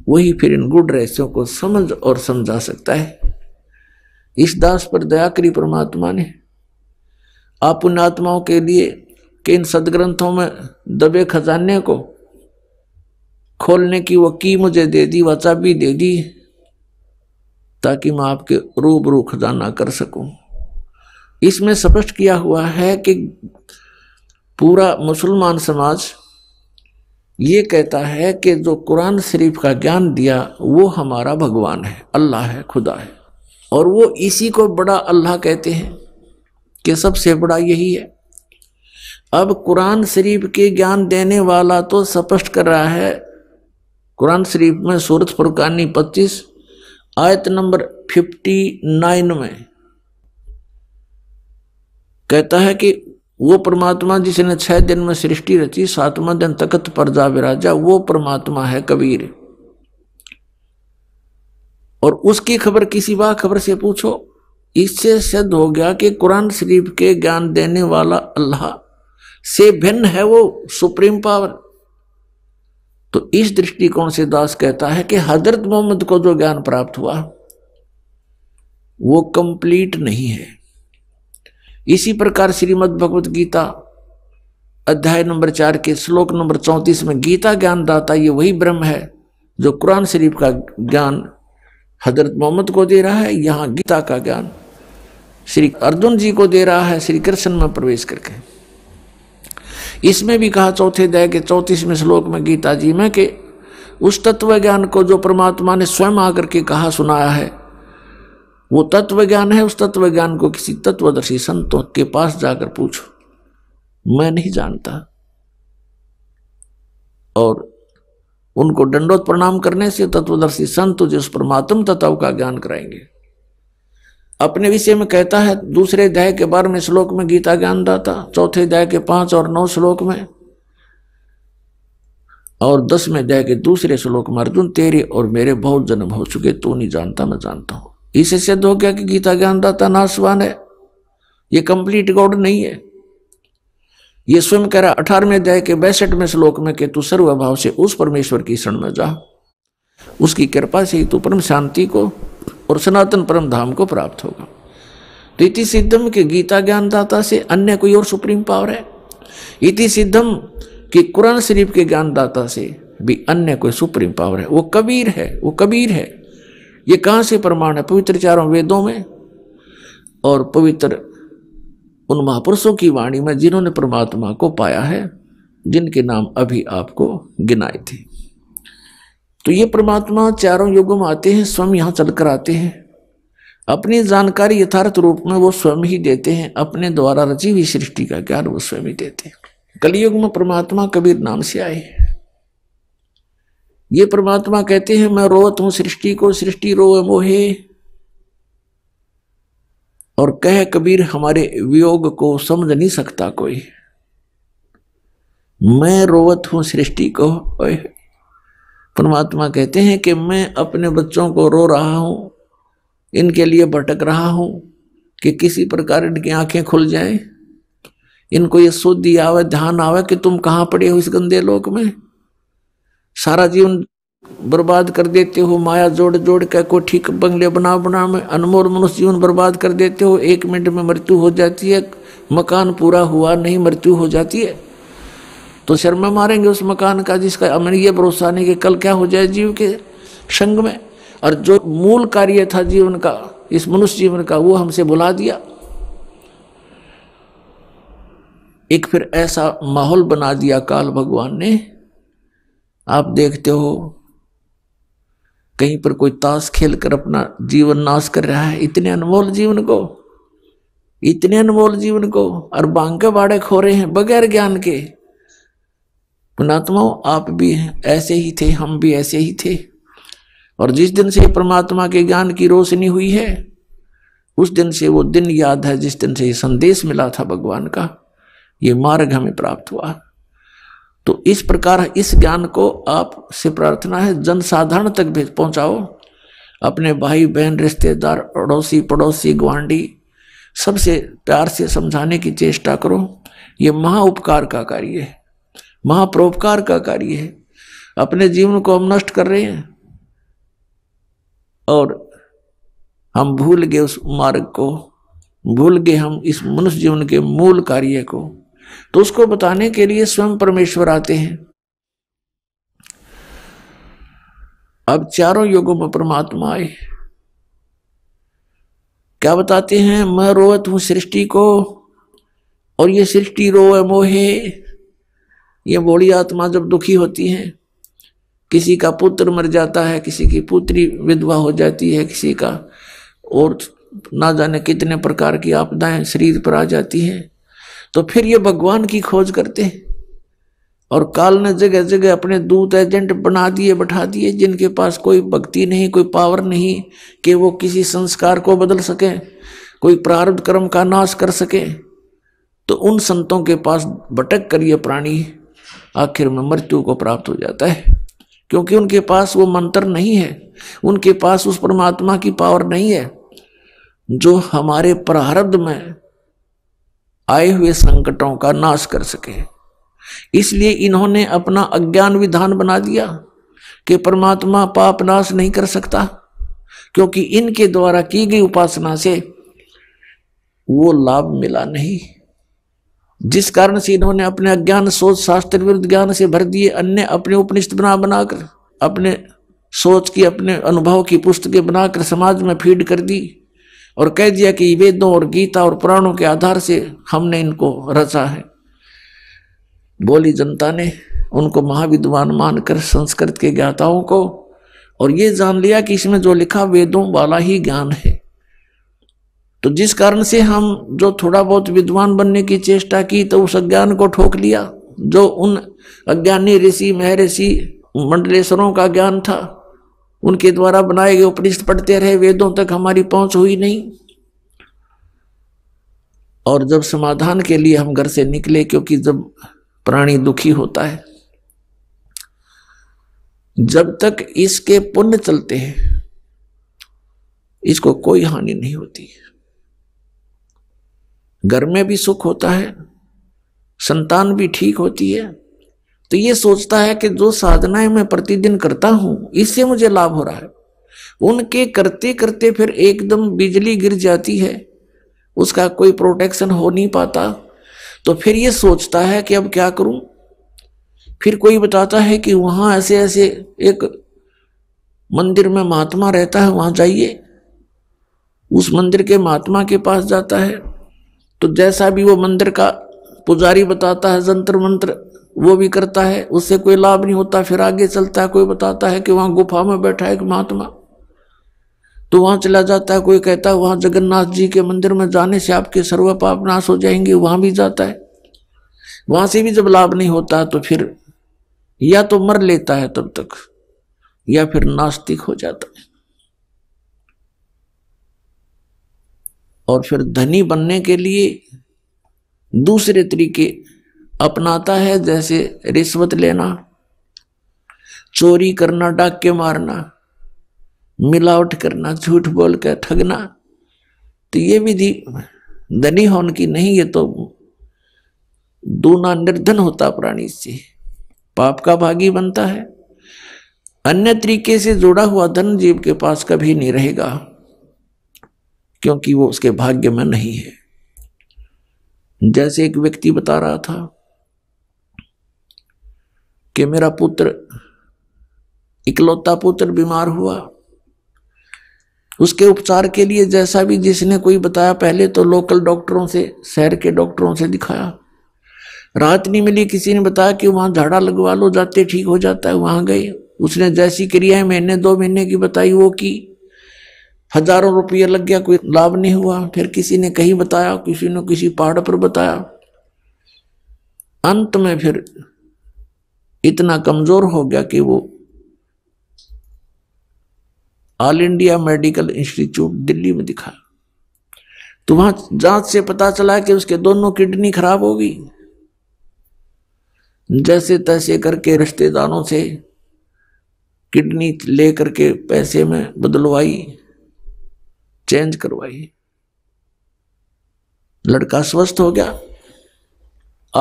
वही फिर इन गुड रहस्यों को समझ और समझा सकता है इस दास पर दया करी परमात्मा ने आप उन आत्माओं के लिए कि इन सदग्रंथों में दबे खजाने को खोलने की वो की मुझे दे दी वचा चाबी दे दी ताकि मैं आपके रूबरू खजाना कर सकूं इसमें स्पष्ट किया हुआ है कि पूरा मुसलमान समाज ये कहता है कि जो कुरान शरीफ का ज्ञान दिया वो हमारा भगवान है अल्लाह है खुदा है और वो इसी को बड़ा अल्लाह कहते हैं कि सबसे बड़ा यही है अब कुरान शरीफ के ज्ञान देने वाला तो स्पष्ट कर रहा है कुरान शरीफ में सूरत फुरकानी पच्चीस आयत नंबर फिफ्टी नाइन में कहता है कि वो परमात्मा जिसने छह दिन में सृष्टि रची सातवां दिन तकत पर जा विराजा वो परमात्मा है कबीर और उसकी खबर किसी बा खबर से पूछो इससे सिद्ध हो गया कि कुरान शरीफ के ज्ञान देने वाला अल्लाह से भिन्न है वो सुप्रीम पावर तो इस दृष्टिकोण से दास कहता है कि हजरत मोहम्मद को जो ज्ञान प्राप्त हुआ वो कंप्लीट नहीं है इसी प्रकार श्रीमद् भगवत गीता अध्याय नंबर चार के श्लोक नंबर चौंतीस में गीता ज्ञान दाता ये वही ब्रह्म है जो कुरान शरीफ का ज्ञान हजरत मोहम्मद को दे रहा है यहाँ गीता का ज्ञान श्री अर्जुन जी को दे रहा है श्री कृष्ण में प्रवेश करके इसमें भी कहा चौथे दया के चौंतीसवें श्लोक में गीता जी में कि उस तत्व ज्ञान को जो परमात्मा ने स्वयं आकर के कहा सुनाया है वो तत्व ज्ञान है उस तत्व ज्ञान को किसी तत्वदर्शी संतों के पास जाकर पूछो मैं नहीं जानता और उनको दंडोत प्रणाम करने से तत्वदर्शी संत तुझे उस परमात्म तत्व का ज्ञान कराएंगे अपने विषय में कहता है दूसरे अध्याय के बारहवें श्लोक में गीता ज्ञानदाता चौथे अध्याय के पांच और नौ श्लोक में और दसवें अध्याय के दूसरे श्लोक में अर्जुन तेरे और मेरे बहुत जन्म हो चुके तू नहीं जानता मैं जानता हूं इससे सिद्ध हो गया कि गीता ज्ञान दाता है ये कंप्लीट गॉड नहीं है ये स्वयं कह रहा अठारहवें अध्याय के बैसठवें श्लोक में कि तू सर्वभाव से उस परमेश्वर की शरण में जा उसकी कृपा से ही तू परम शांति को और सनातन परम धाम को प्राप्त होगा इति सिद्धम के गीता ज्ञान दाता से अन्य कोई और सुप्रीम पावर है इति सिद्धम कि कुरान शरीफ के ज्ञानदाता से भी अन्य कोई सुप्रीम पावर है वो कबीर है वो कबीर है ये कहाँ से प्रमाण है पवित्र चारों वेदों में और पवित्र उन महापुरुषों की वाणी में जिन्होंने परमात्मा को पाया है जिनके नाम अभी आपको गिनाए थे तो ये परमात्मा चारों युगों में आते हैं स्वयं यहाँ चलकर आते हैं अपनी जानकारी यथार्थ रूप में वो स्वयं ही देते हैं अपने द्वारा रची हुई सृष्टि का ज्ञान वो स्वयं ही देते हैं कलयुग में परमात्मा कबीर नाम से आए हैं ये परमात्मा कहते हैं मैं रोत हूं सृष्टि को सृष्टि रो मोहे और कह कबीर हमारे वियोग को समझ नहीं सकता कोई मैं रोवत हूं सृष्टि को परमात्मा कहते हैं कि मैं अपने बच्चों को रो रहा हूं इनके लिए भटक रहा हूं कि किसी प्रकार इनकी आंखें खुल जाए इनको ये शुद्धि आवे ध्यान आवे कि तुम कहाँ पड़े हो इस गंदे लोक में सारा जीवन बर्बाद कर देते हो माया जोड़ जोड़ के कोठी बंगले बना बना में अनमोल मनुष्य जीवन बर्बाद कर देते हो एक मिनट में मृत्यु हो जाती है मकान पूरा हुआ नहीं मृत्यु हो जाती है तो शर्मा मारेंगे उस मकान का जिसका अमन ये भरोसा नहीं कि कल क्या हो जाए जीव के संग में और जो मूल कार्य था जीवन का इस मनुष्य जीवन का वो हमसे बुला दिया एक फिर ऐसा माहौल बना दिया काल भगवान ने आप देखते हो कहीं पर कोई ताश खेलकर अपना जीवन नाश कर रहा है इतने अनमोल जीवन को इतने अनमोल जीवन को और बांके बाड़े खो रहे हैं बगैर ज्ञान के पुणात्मा आप भी ऐसे ही थे हम भी ऐसे ही थे और जिस दिन से परमात्मा के ज्ञान की रोशनी हुई है उस दिन से वो दिन याद है जिस दिन से ये संदेश मिला था भगवान का ये मार्ग हमें प्राप्त हुआ तो इस प्रकार इस ज्ञान को आप से प्रार्थना है जन साधारण तक भी पहुंचाओ अपने भाई बहन रिश्तेदार अड़ोसी पड़ोसी गुआंडी सबसे प्यार से समझाने की चेष्टा करो ये महा उपकार का कार्य है महाप्रोपकार का कार्य है अपने जीवन को हम नष्ट कर रहे हैं और हम भूल गए उस मार्ग को भूल गए हम इस मनुष्य जीवन के मूल कार्य को तो उसको बताने के लिए स्वयं परमेश्वर आते हैं अब चारों युगों में परमात्मा आए क्या बताते हैं मैं रोवत हूं सृष्टि को और ये सृष्टि रोए मोहे ये बोली आत्मा जब दुखी होती है किसी का पुत्र मर जाता है किसी की पुत्री विधवा हो जाती है किसी का और ना जाने कितने प्रकार की आपदाएं शरीर पर आ जाती हैं तो फिर ये भगवान की खोज करते हैं और काल ने जगह जगह अपने दूत एजेंट बना दिए बैठा दिए जिनके पास कोई भक्ति नहीं कोई पावर नहीं कि वो किसी संस्कार को बदल सके कोई प्रारब्ध कर्म का नाश कर सके तो उन संतों के पास भटक कर ये प्राणी आखिर में मृत्यु को प्राप्त हो जाता है क्योंकि उनके पास वो मंत्र नहीं है उनके पास उस परमात्मा की पावर नहीं है जो हमारे प्रारब्ध में आए हुए संकटों का नाश कर सके इसलिए इन्होंने अपना अज्ञान विधान बना दिया कि परमात्मा पाप नाश नहीं कर सकता क्योंकि इनके द्वारा की गई उपासना से वो लाभ मिला नहीं जिस कारण से इन्होंने अपने अज्ञान सोच शास्त्र विरुद्ध ज्ञान से भर दिए अन्य अपने उपनिष्ठ बना बनाकर अपने सोच की अपने अनुभव की पुस्तकें बनाकर समाज में फीड कर दी और कह दिया कि वेदों और गीता और पुराणों के आधार से हमने इनको रचा है बोली जनता ने उनको महाविद्वान मानकर संस्कृत के ज्ञाताओं को और ये जान लिया कि इसमें जो लिखा वेदों वाला ही ज्ञान है तो जिस कारण से हम जो थोड़ा बहुत विद्वान बनने की चेष्टा की तो उस अज्ञान को ठोक लिया जो उन अज्ञानी ऋषि महर्षि मंडलेश्वरों का ज्ञान था उनके द्वारा बनाए गए उपनिषद पढ़ते रहे वेदों तक हमारी पहुंच हुई नहीं और जब समाधान के लिए हम घर से निकले क्योंकि जब प्राणी दुखी होता है जब तक इसके पुण्य चलते हैं इसको कोई हानि नहीं होती है घर में भी सुख होता है संतान भी ठीक होती है तो ये सोचता है कि जो साधनाएं मैं प्रतिदिन करता हूं इससे मुझे लाभ हो रहा है उनके करते करते फिर एकदम बिजली गिर जाती है उसका कोई प्रोटेक्शन हो नहीं पाता तो फिर ये सोचता है कि अब क्या करूं फिर कोई बताता है कि वहां ऐसे ऐसे एक मंदिर में महात्मा रहता है वहां जाइए उस मंदिर के महात्मा के पास जाता है तो जैसा भी वो मंदिर का पुजारी बताता है जंत्र मंत्र वो भी करता है उससे कोई लाभ नहीं होता फिर आगे चलता है कोई बताता है कि वहां गुफा में बैठा है एक महात्मा तो वहां चला जाता है कोई कहता है वहां जगन्नाथ जी के मंदिर में जाने से आपके सर्व पाप नाश हो जाएंगे वहां भी जाता है वहां से भी जब लाभ नहीं होता तो फिर या तो मर लेता है तब तक या फिर नास्तिक हो जाता है और फिर धनी बनने के लिए दूसरे तरीके अपनाता है जैसे रिश्वत लेना चोरी करना डाक के मारना मिलावट करना झूठ बोल कर ठगना तो ये विधि धनी होन की नहीं है तो दूना निर्धन होता प्राणी से पाप का भागी बनता है अन्य तरीके से जुड़ा हुआ धन जीव के पास कभी नहीं रहेगा क्योंकि वो उसके भाग्य में नहीं है जैसे एक व्यक्ति बता रहा था कि मेरा पुत्र इकलौता पुत्र बीमार हुआ उसके उपचार के लिए जैसा भी जिसने कोई बताया पहले तो लोकल डॉक्टरों से शहर के डॉक्टरों से दिखाया रात नहीं मिली किसी ने बताया कि वहाँ झाड़ा लगवा लो जाते ठीक हो जाता है वहाँ गए उसने जैसी क्रियाएं महीने दो महीने की बताई वो की हजारों रुपया लग गया कोई लाभ नहीं हुआ फिर किसी ने कहीं बताया किसी ने किसी पहाड़ पर बताया अंत में फिर इतना कमज़ोर हो गया कि वो All India Medical Institute Delhi में दिखा तो वहां जांच से पता चला कि उसके दोनों किडनी खराब हो गई जैसे तैसे करके रिश्तेदारों से किडनी लेकर के पैसे में बदलवाई चेंज करवाई लड़का स्वस्थ हो गया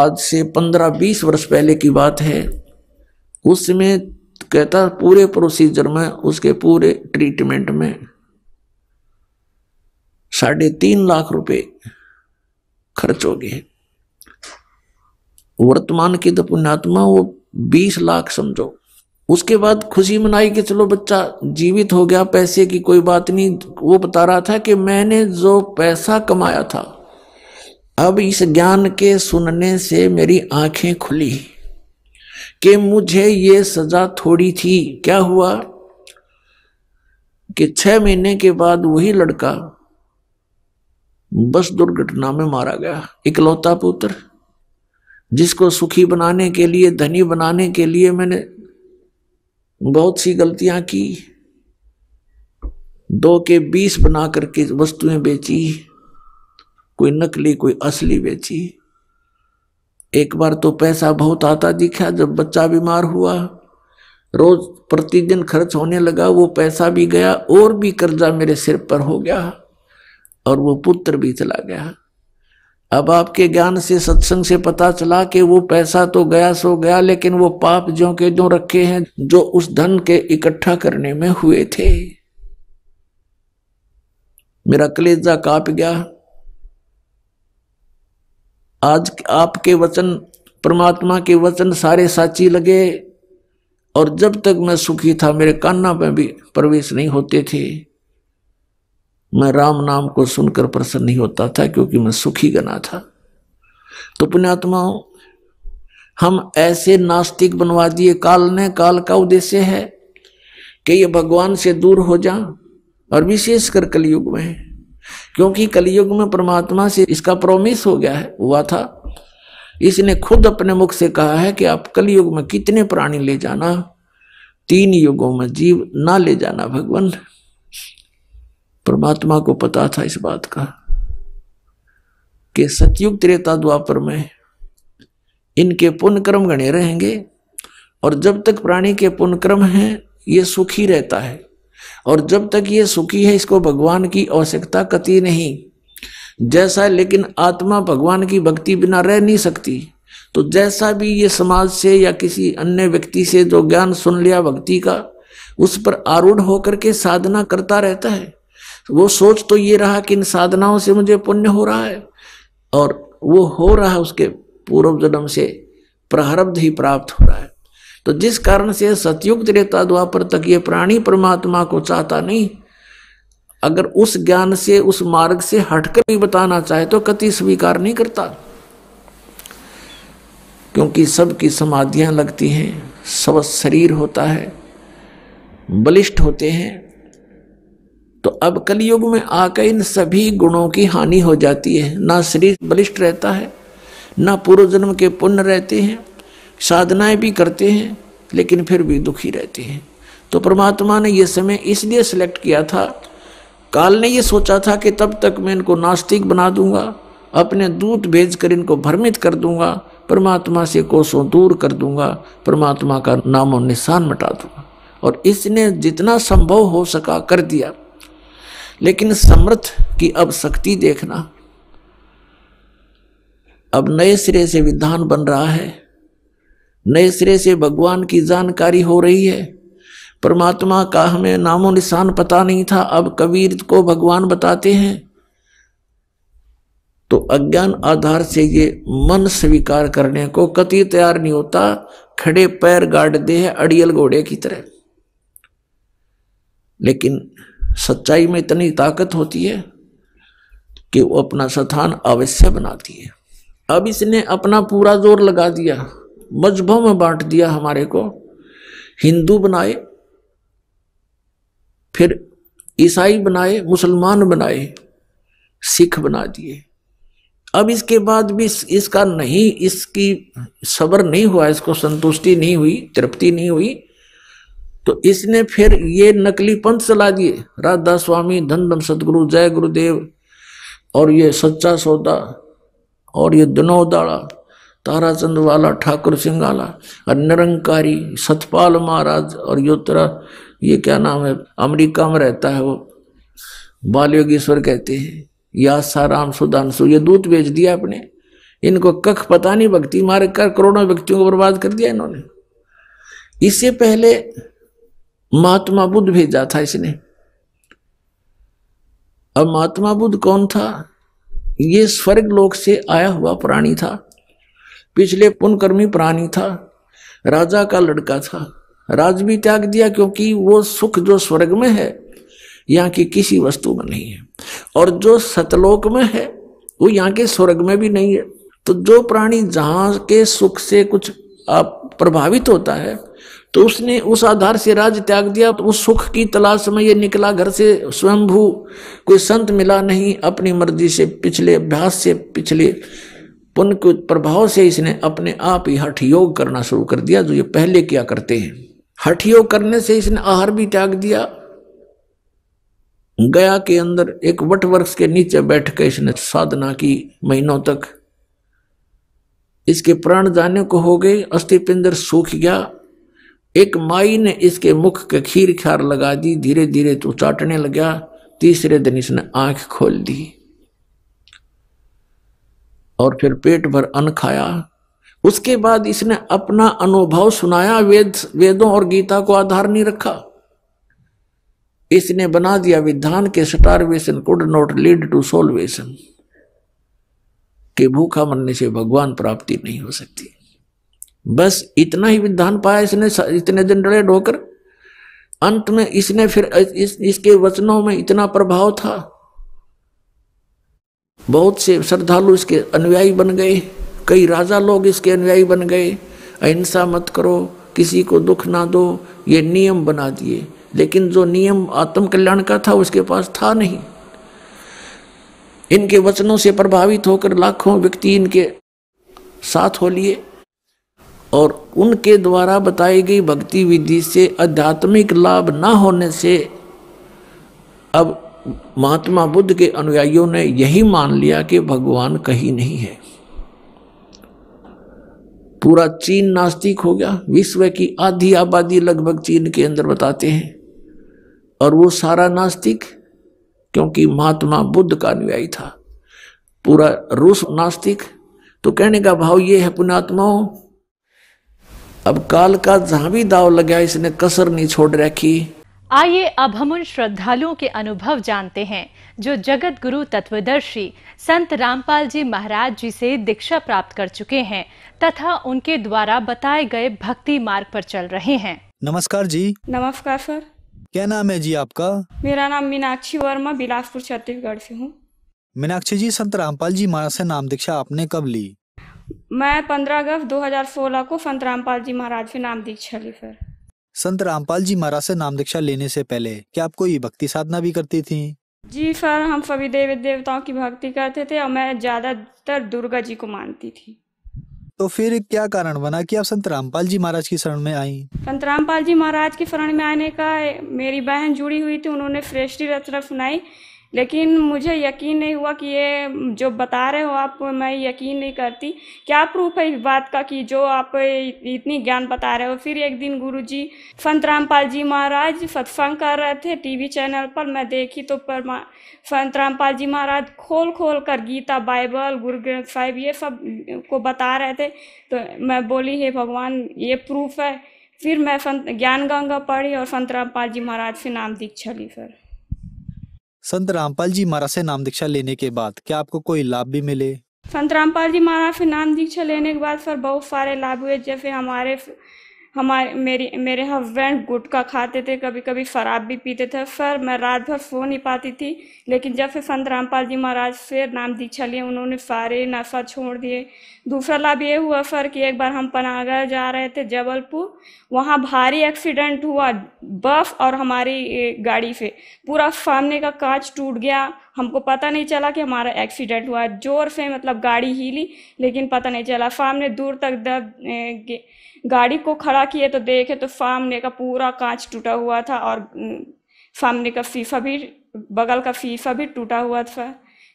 आज से पंद्रह बीस वर्ष पहले की बात है उसमें कहता पूरे प्रोसीजर में उसके पूरे ट्रीटमेंट में साढ़े तीन लाख रुपए खर्च हो गए वर्तमान की तो पुण्यात्मा वो बीस लाख समझो उसके बाद खुशी मनाई कि चलो बच्चा जीवित हो गया पैसे की कोई बात नहीं वो बता रहा था कि मैंने जो पैसा कमाया था अब इस ज्ञान के सुनने से मेरी आंखें खुली कि मुझे ये सज़ा थोड़ी थी क्या हुआ कि छह महीने के बाद वही लड़का बस दुर्घटना में मारा गया इकलौता पुत्र जिसको सुखी बनाने के लिए धनी बनाने के लिए मैंने बहुत सी गलतियां की दो के बीस बना करके वस्तुएं बेची कोई नकली कोई असली बेची एक बार तो पैसा बहुत आता दिखा जब बच्चा बीमार हुआ रोज प्रतिदिन खर्च होने लगा वो पैसा भी गया और भी कर्जा मेरे सिर पर हो गया और वो पुत्र भी चला गया अब आपके ज्ञान से सत्संग से पता चला कि वो पैसा तो गया सो गया लेकिन वो पाप जो के जो रखे हैं जो उस धन के इकट्ठा करने में हुए थे मेरा कलेजा काप गया आज आपके वचन परमात्मा के वचन सारे साची लगे और जब तक मैं सुखी था मेरे कान्ना में भी प्रवेश नहीं होते थे मैं राम नाम को सुनकर प्रसन्न नहीं होता था क्योंकि मैं सुखी गना था तो पुण्यात्माओं हम ऐसे नास्तिक बनवा दिए काल ने काल का उद्देश्य है कि ये भगवान से दूर हो जा और विशेषकर कलयुग में क्योंकि कलयुग में परमात्मा से इसका प्रोमिस हो गया है हुआ था इसने खुद अपने मुख से कहा है कि आप कलयुग में कितने प्राणी ले जाना तीन युगों में जीव ना ले जाना भगवान परमात्मा को पता था इस बात का कि सतयुग त्रेता द्वापर में इनके पुण्यक्रम गणे रहेंगे और जब तक प्राणी के पुण्यक्रम हैं ये सुखी रहता है और जब तक ये सुखी है इसको भगवान की आवश्यकता कति नहीं जैसा लेकिन आत्मा भगवान की भक्ति बिना रह नहीं सकती तो जैसा भी ये समाज से या किसी अन्य व्यक्ति से जो ज्ञान सुन लिया भक्ति का उस पर आरूढ़ होकर के साधना करता रहता है वो सोच तो ये रहा कि इन साधनाओं से मुझे पुण्य हो रहा है और वो हो रहा है उसके पूर्व जन्म से प्रारब्ध ही प्राप्त हो रहा है तो जिस कारण से सतयुग त्रेता द्वापर तक ये प्राणी परमात्मा को चाहता नहीं अगर उस ज्ञान से उस मार्ग से हटकर भी बताना चाहे तो कति स्वीकार नहीं करता क्योंकि सबकी समाधियां लगती हैं सब शरीर होता है बलिष्ठ होते हैं तो अब कलयुग में आकर इन सभी गुणों की हानि हो जाती है ना शरीर बलिष्ठ रहता है ना पूर्व जन्म के पुण्य रहते हैं साधनाएं भी करते हैं लेकिन फिर भी दुखी रहते हैं तो परमात्मा ने यह समय इसलिए सिलेक्ट किया था काल ने यह सोचा था कि तब तक मैं इनको नास्तिक बना दूंगा अपने दूत भेजकर इनको भ्रमित कर दूंगा परमात्मा से कोसों दूर कर दूंगा परमात्मा का नामो निशान मिटा दूंगा और इसने जितना संभव हो सका कर दिया लेकिन समर्थ की अब शक्ति देखना अब नए सिरे से विधान बन रहा है नए सिरे से भगवान की जानकारी हो रही है परमात्मा का हमें नामो निशान पता नहीं था अब कबीर को भगवान बताते हैं तो अज्ञान आधार से ये मन स्वीकार करने को कति तैयार नहीं होता खड़े पैर गाड़ दे है अड़ियल घोड़े की तरह लेकिन सच्चाई में इतनी ताकत होती है कि वो अपना स्थान अवश्य बनाती है अब इसने अपना पूरा जोर लगा दिया मजहबों में बांट दिया हमारे को हिंदू बनाए फिर ईसाई बनाए मुसलमान बनाए सिख बना दिए अब इसके बाद भी इसका नहीं इसकी सबर नहीं हुआ इसको संतुष्टि नहीं हुई तृप्ति नहीं हुई तो इसने फिर ये नकली पंथ चला दिए राधा स्वामी धन धन सदगुरु जय गुरुदेव और ये सच्चा सौदा और ये दिनोदाड़ा ताराचंद वाला ठाकुर सिंह वाला और निरंकारी सतपाल महाराज और योत्रा ये क्या नाम है अमेरिका में रहता है वो बाल योगेश्वर कहते हैं या साराम सुधांशु ये दूत भेज दिया अपने इनको कख पता नहीं भक्ति मार कर करोड़ों व्यक्तियों को बर्बाद कर दिया इन्होंने इससे पहले महात्मा बुद्ध भेजा था इसने अब महात्मा बुद्ध कौन था ये स्वर्ग लोक से आया हुआ प्राणी था पिछले पुनकर्मी प्राणी था राजा का लड़का था राज भी त्याग दिया क्योंकि वो सुख जो स्वर्ग में है यहाँ की किसी वस्तु में नहीं है और जो सतलोक में है वो यहाँ के स्वर्ग में भी नहीं है तो जो प्राणी जहाँ के सुख से कुछ प्रभावित होता है तो उसने उस आधार से राज त्याग दिया तो उस सुख की तलाश में ये निकला घर से स्वयंभू कोई संत मिला नहीं अपनी मर्जी से पिछले अभ्यास से पिछले पुण्य के प्रभाव से इसने अपने आप ही हठ योग करना शुरू कर दिया जो ये पहले क्या करते हैं हठ योग करने से इसने आहार भी त्याग दिया गया के अंदर एक वट वृक्ष के नीचे बैठ के इसने साधना की महीनों तक इसके प्राण जाने को हो गए अस्थि पिंदर सूख गया एक माई ने इसके मुख के खीर ख्यार लगा दी धीरे धीरे तो चाटने लग गया तीसरे दिन इसने आंख खोल दी और फिर पेट भर अन्न खाया उसके बाद इसने अपना अनुभव सुनाया वेद वेदों और गीता को आधार नहीं रखा इसने बना दिया विधान के starvation could not lead to salvation के भूखा मरने से भगवान प्राप्ति नहीं हो सकती बस इतना ही विधान पाया इसने इतने दिन डलेड होकर अंत में इसने फिर इस, इसके वचनों में इतना प्रभाव था बहुत से श्रद्धालु इसके अनुयायी बन गए कई राजा लोग इसके अनुयायी बन गए अहिंसा मत करो किसी को दुख ना दो ये नियम बना दिए लेकिन जो नियम आत्म कल्याण का था उसके पास था नहीं इनके वचनों से प्रभावित होकर लाखों व्यक्ति इनके साथ हो लिए और उनके द्वारा बताई गई भक्ति विधि से आध्यात्मिक लाभ ना होने से अब महात्मा बुद्ध के अनुयायियों ने यही मान लिया कि भगवान कहीं नहीं है पूरा चीन नास्तिक हो गया विश्व की आधी आबादी लगभग चीन के अंदर बताते हैं और वो सारा नास्तिक क्योंकि महात्मा बुद्ध का अनुयायी था पूरा रूस नास्तिक तो कहने का भाव ये है पुणात्माओं अब काल का जहां भी दाव लगा इसने कसर नहीं छोड़ रखी आइए अब हम उन श्रद्धालुओं के अनुभव जानते हैं जो जगत गुरु तत्वदर्शी संत रामपाल जी महाराज जी से दीक्षा प्राप्त कर चुके हैं तथा उनके द्वारा बताए गए भक्ति मार्ग पर चल रहे हैं नमस्कार जी नमस्कार सर क्या नाम है जी आपका मेरा नाम मीनाक्षी वर्मा बिलासपुर छत्तीसगढ़ से हूँ मीनाक्षी जी संत रामपाल जी महाराज से नाम दीक्षा आपने कब ली मैं पंद्रह अगस्त 2016 को संत रामपाल जी महाराज से नाम दीक्षा ली सर संत रामपाल जी महाराज से नाम दीक्षा लेने से पहले क्या आप कोई भक्ति साधना भी करती थी जी सर हम सभी देवी देवताओं की भक्ति करते थे और मैं ज्यादातर दुर्गा जी को मानती थी तो फिर क्या कारण बना कि आप संत रामपाल जी महाराज की शरण में आई संत रामपाल जी महाराज की शरण में आने का मेरी बहन जुड़ी हुई थी उन्होंने श्रेष्ठी रचना सुनाई लेकिन मुझे यकीन नहीं हुआ कि ये जो बता रहे हो आप मैं यकीन नहीं करती क्या प्रूफ है इस बात का कि जो आप इतनी ज्ञान बता रहे हो फिर एक दिन गुरु जी संत रामपाल जी महाराज सत्संग कर रहे थे टीवी चैनल पर मैं देखी तो परमा संत रामपाल जी महाराज खोल खोल कर गीता बाइबल गुरु ग्रंथ साहिब ये सब को बता रहे थे तो मैं बोली हे भगवान ये प्रूफ है फिर मैं संत ज्ञान गंगा पढ़ी और संत रामपाल जी महाराज से नाम दीक्षा ली सर संत रामपाल जी महाराज से नाम दीक्षा लेने के बाद क्या आपको कोई लाभ भी मिले संत रामपाल जी महाराज से नाम दीक्षा लेने के बाद सर बहुत सारे लाभ हुए जैसे हमारे हमारे मेरी मेरे हस्बैंड गुटखा खाते थे कभी कभी शराब भी पीते थे सर मैं रात भर सो नहीं पाती थी लेकिन जब से संत रामपाल जी महाराज से नाम दीक्षा लिए उन्होंने सारे नशा छोड़ दिए दूसरा लाभ ये हुआ सर कि एक बार हम पनागर जा रहे थे जबलपुर वहाँ भारी एक्सीडेंट हुआ बस और हमारी गाड़ी से पूरा सामने का कांच टूट गया हमको पता नहीं चला कि हमारा एक्सीडेंट हुआ जोर से मतलब गाड़ी हिली लेकिन पता नहीं चला सामने दूर तक दब गाड़ी को खड़ा किए तो देखे तो सामने का पूरा कांच टूटा हुआ था और सामने का शीशा भी बगल का शीशा भी टूटा हुआ था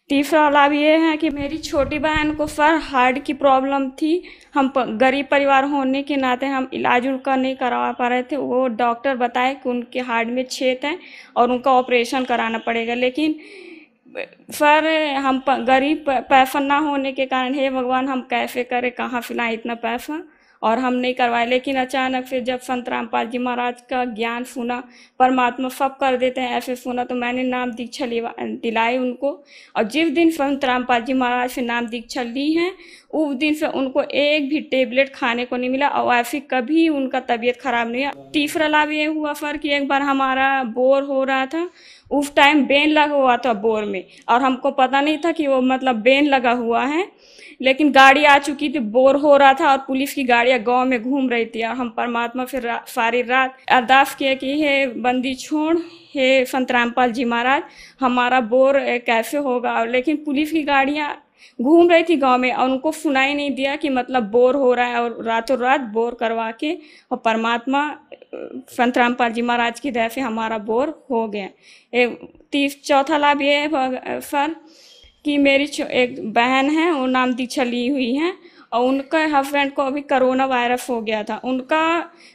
तीसरा लाभ ये है कि मेरी छोटी बहन को सर हार्ट की प्रॉब्लम थी हम गरीब परिवार होने के नाते हम इलाज उनका नहीं करवा पा रहे थे वो डॉक्टर बताए कि उनके हार्ट में छेद है और उनका ऑपरेशन कराना पड़ेगा लेकिन सर हम गरीब पैसा ना होने के कारण हे भगवान हम कैसे करें कहाँ से इतना पैसा और हम नहीं करवाए लेकिन अचानक फिर जब संत रामपाल जी महाराज का ज्ञान सुना परमात्मा सब कर देते हैं ऐसे सुना तो मैंने नाम दीक्षा दिलाई उनको और जिस दिन संत रामपाल जी महाराज से नाम दीक्षा ली है उस दिन से उनको एक भी टेबलेट खाने को नहीं मिला और ऐसी कभी उनका तबीयत खराब नहीं हुआ तीसरा लाभ ये हुआ सर कि एक बार हमारा बोर हो रहा था उस टाइम बेन लगा हुआ था बोर में और हमको पता नहीं था कि वो मतलब बेन लगा हुआ है लेकिन गाड़ी आ चुकी थी बोर हो रहा था और पुलिस की गाड़ियाँ गांव में घूम रही थी और हम परमात्मा से रा, सारी रात अरदास किया कि हे बंदी छोड़ हे संत रामपाल जी महाराज हमारा बोर कैसे होगा लेकिन पुलिस की गाड़ियाँ घूम रही थी गांव में और उनको सुनाई नहीं दिया कि मतलब बोर हो रहा है और रातों रात बोर करवा के और परमात्मा संत रामपाल जी महाराज की दया से हमारा बोर हो गया एक तीस चौथा लाभ ये है सर कि मेरी एक बहन है वो नाम दीक्षा ली हुई है और उनके हस्बैंड को अभी करोना वायरस हो गया था उनका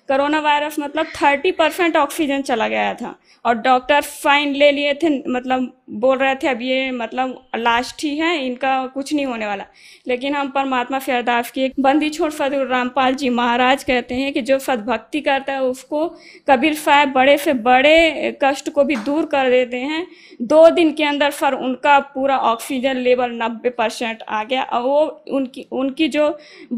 करोना वायरस मतलब थर्टी परसेंट ऑक्सीजन चला गया था और डॉक्टर फाइन ले लिए थे मतलब बोल रहे थे अब ये मतलब लास्ट ही है इनका कुछ नहीं होने वाला लेकिन हम परमात्मा फेरदाफ की बंदी छोड़ फतुर रामपाल जी महाराज कहते हैं कि जो सदभक्ति करता है उसको कबीर साहब बड़े से बड़े कष्ट को भी दूर कर देते हैं दो दिन के अंदर सर उनका पूरा ऑक्सीजन लेवल नब्बे परसेंट आ गया और वो उनकी उनकी जो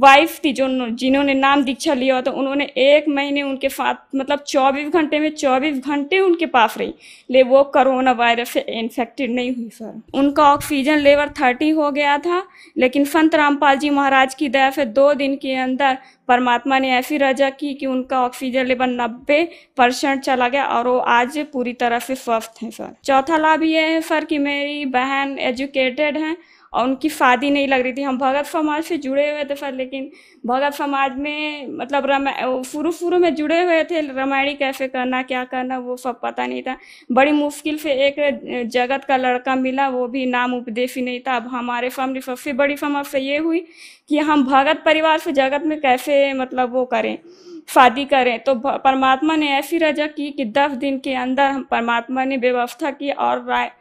वाइफ थी जो जिन्होंने नाम दीक्षा लिया था उन्होंने एक महीने उनके साथ मतलब चौबीस घंटे में चौबीस घंटे उनके पास रही ले वो करोना वायरस से इफेक्टेड नहीं हुई सर उनका ऑक्सीजन लेवल थर्टी हो गया था लेकिन संत रामपाल जी महाराज की दया से दो दिन के अंदर परमात्मा ने ऐसी रजा की कि उनका ऑक्सीजन लेवल नब्बे परसेंट चला गया और वो आज पूरी तरह से स्वस्थ हैं सर चौथा लाभ ये है सर कि मेरी बहन एजुकेटेड हैं और उनकी शादी नहीं लग रही थी हम भगत समाज से जुड़े हुए थे सर लेकिन भगत समाज में मतलब रमा शुरू शुरू में जुड़े हुए थे रामायणी कैसे करना क्या करना वो सब पता नहीं था बड़ी मुश्किल से एक जगत का लड़का मिला वो भी नाम उपदेश ही नहीं था अब हमारे फैमिली सबसे बड़ी समस्या ये हुई कि हम भगत परिवार से जगत में कैसे मतलब वो करें शादी करें तो परमात्मा ने ऐसी रजा की कि दस दिन के अंदर परमात्मा ने व्यवस्था की और राय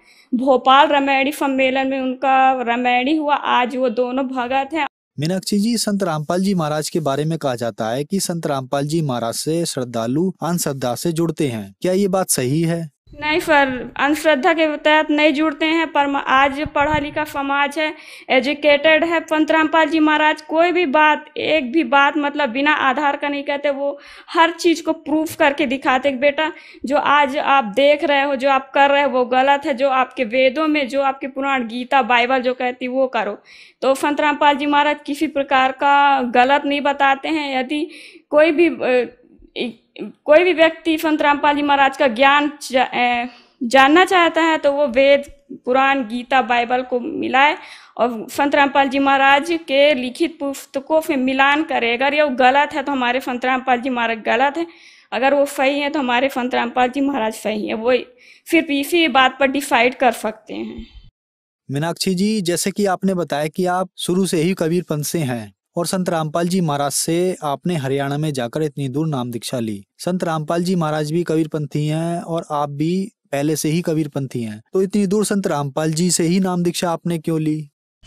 भोपाल रामायणी सम्मेलन में उनका रामायणी हुआ आज वो दोनों भगत हैं मीनाक्षी जी संत रामपाल जी महाराज के बारे में कहा जाता है कि संत रामपाल जी महाराज से श्रद्धालु श्रद्धा से जुड़ते हैं क्या ये बात सही है नहीं सर अंधश्रद्धा के तहत नहीं जुड़ते हैं पर आज पढ़ा लिखा समाज है एजुकेटेड है पंत रामपाल जी महाराज कोई भी बात एक भी बात मतलब बिना आधार का नहीं कहते वो हर चीज़ को प्रूफ करके दिखाते बेटा जो आज आप देख रहे हो जो आप कर रहे हो वो गलत है जो आपके वेदों में जो आपके पुराण गीता बाइबल जो कहती वो करो तो संत रामपाल जी महाराज किसी प्रकार का गलत नहीं बताते हैं यदि कोई भी कोई भी व्यक्ति संत रामपाल जी महाराज का ज्ञान जानना चाहता है तो वो वेद पुराण गीता बाइबल को मिलाए और संत रामपाल जी महाराज के लिखित पुस्तकों से मिलान करे अगर ये गलत है तो हमारे संत रामपाल जी महाराज गलत है अगर वो सही है तो हमारे संत रामपाल जी महाराज सही है वो सिर्फ इसी बात पर डिसाइड कर सकते हैं मीनाक्षी जी जैसे कि आपने बताया कि आप शुरू से ही कबीर पंथ से हैं और संत रामपाल जी महाराज से आपने हरियाणा में जाकर इतनी दूर नाम दीक्षा ली संत रामपाल जी महाराज भी कबीरपंथी हैं और आप भी पहले से ही कबीरपंथी हैं तो इतनी दूर संत रामपाल जी से ही नाम दीक्षा आपने क्यों ली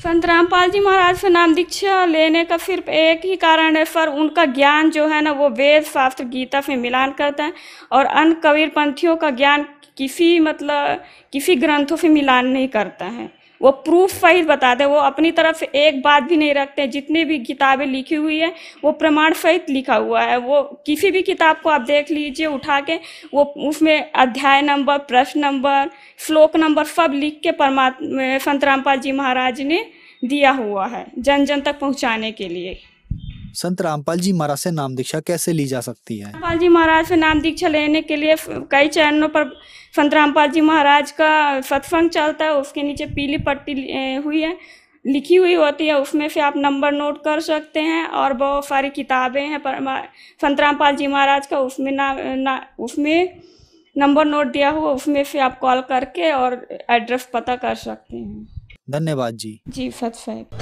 संत रामपाल जी महाराज से नाम दीक्षा लेने का सिर्फ एक ही कारण है सर उनका ज्ञान जो है ना वो वेद शास्त्र गीता से मिलान करता है और अन्य कबीर पंथियों का ज्ञान किसी मतलब किसी ग्रंथों से मिलान नहीं करता है वो प्रूफ सहित बताते हैं वो अपनी तरफ से एक बात भी नहीं रखते हैं जितनी भी किताबें लिखी हुई है वो प्रमाण सहित लिखा हुआ है वो किसी भी किताब को आप देख लीजिए उठा के वो उसमें अध्याय नंबर प्रश्न नंबर श्लोक नंबर सब लिख के परमात्मा संत रामपाल जी महाराज ने दिया हुआ है जन जन तक पहुँचाने के लिए संत रामपाल जी महाराज से नाम दीक्षा कैसे ली जा सकती है रामपाल जी महाराज से नाम दीक्षा लेने के लिए कई चरणों पर संतरामपाल जी महाराज का सत्संग चलता है उसके नीचे पीली पट्टी हुई है लिखी हुई होती है उसमें से आप नंबर नोट कर सकते हैं और बहुत सारी किताबें हैं संतरामपाल जी महाराज का उसमें ना ना उसमें नंबर नोट दिया हुआ उसमें से आप कॉल करके और एड्रेस पता कर सकते हैं धन्यवाद जी जी सच साहब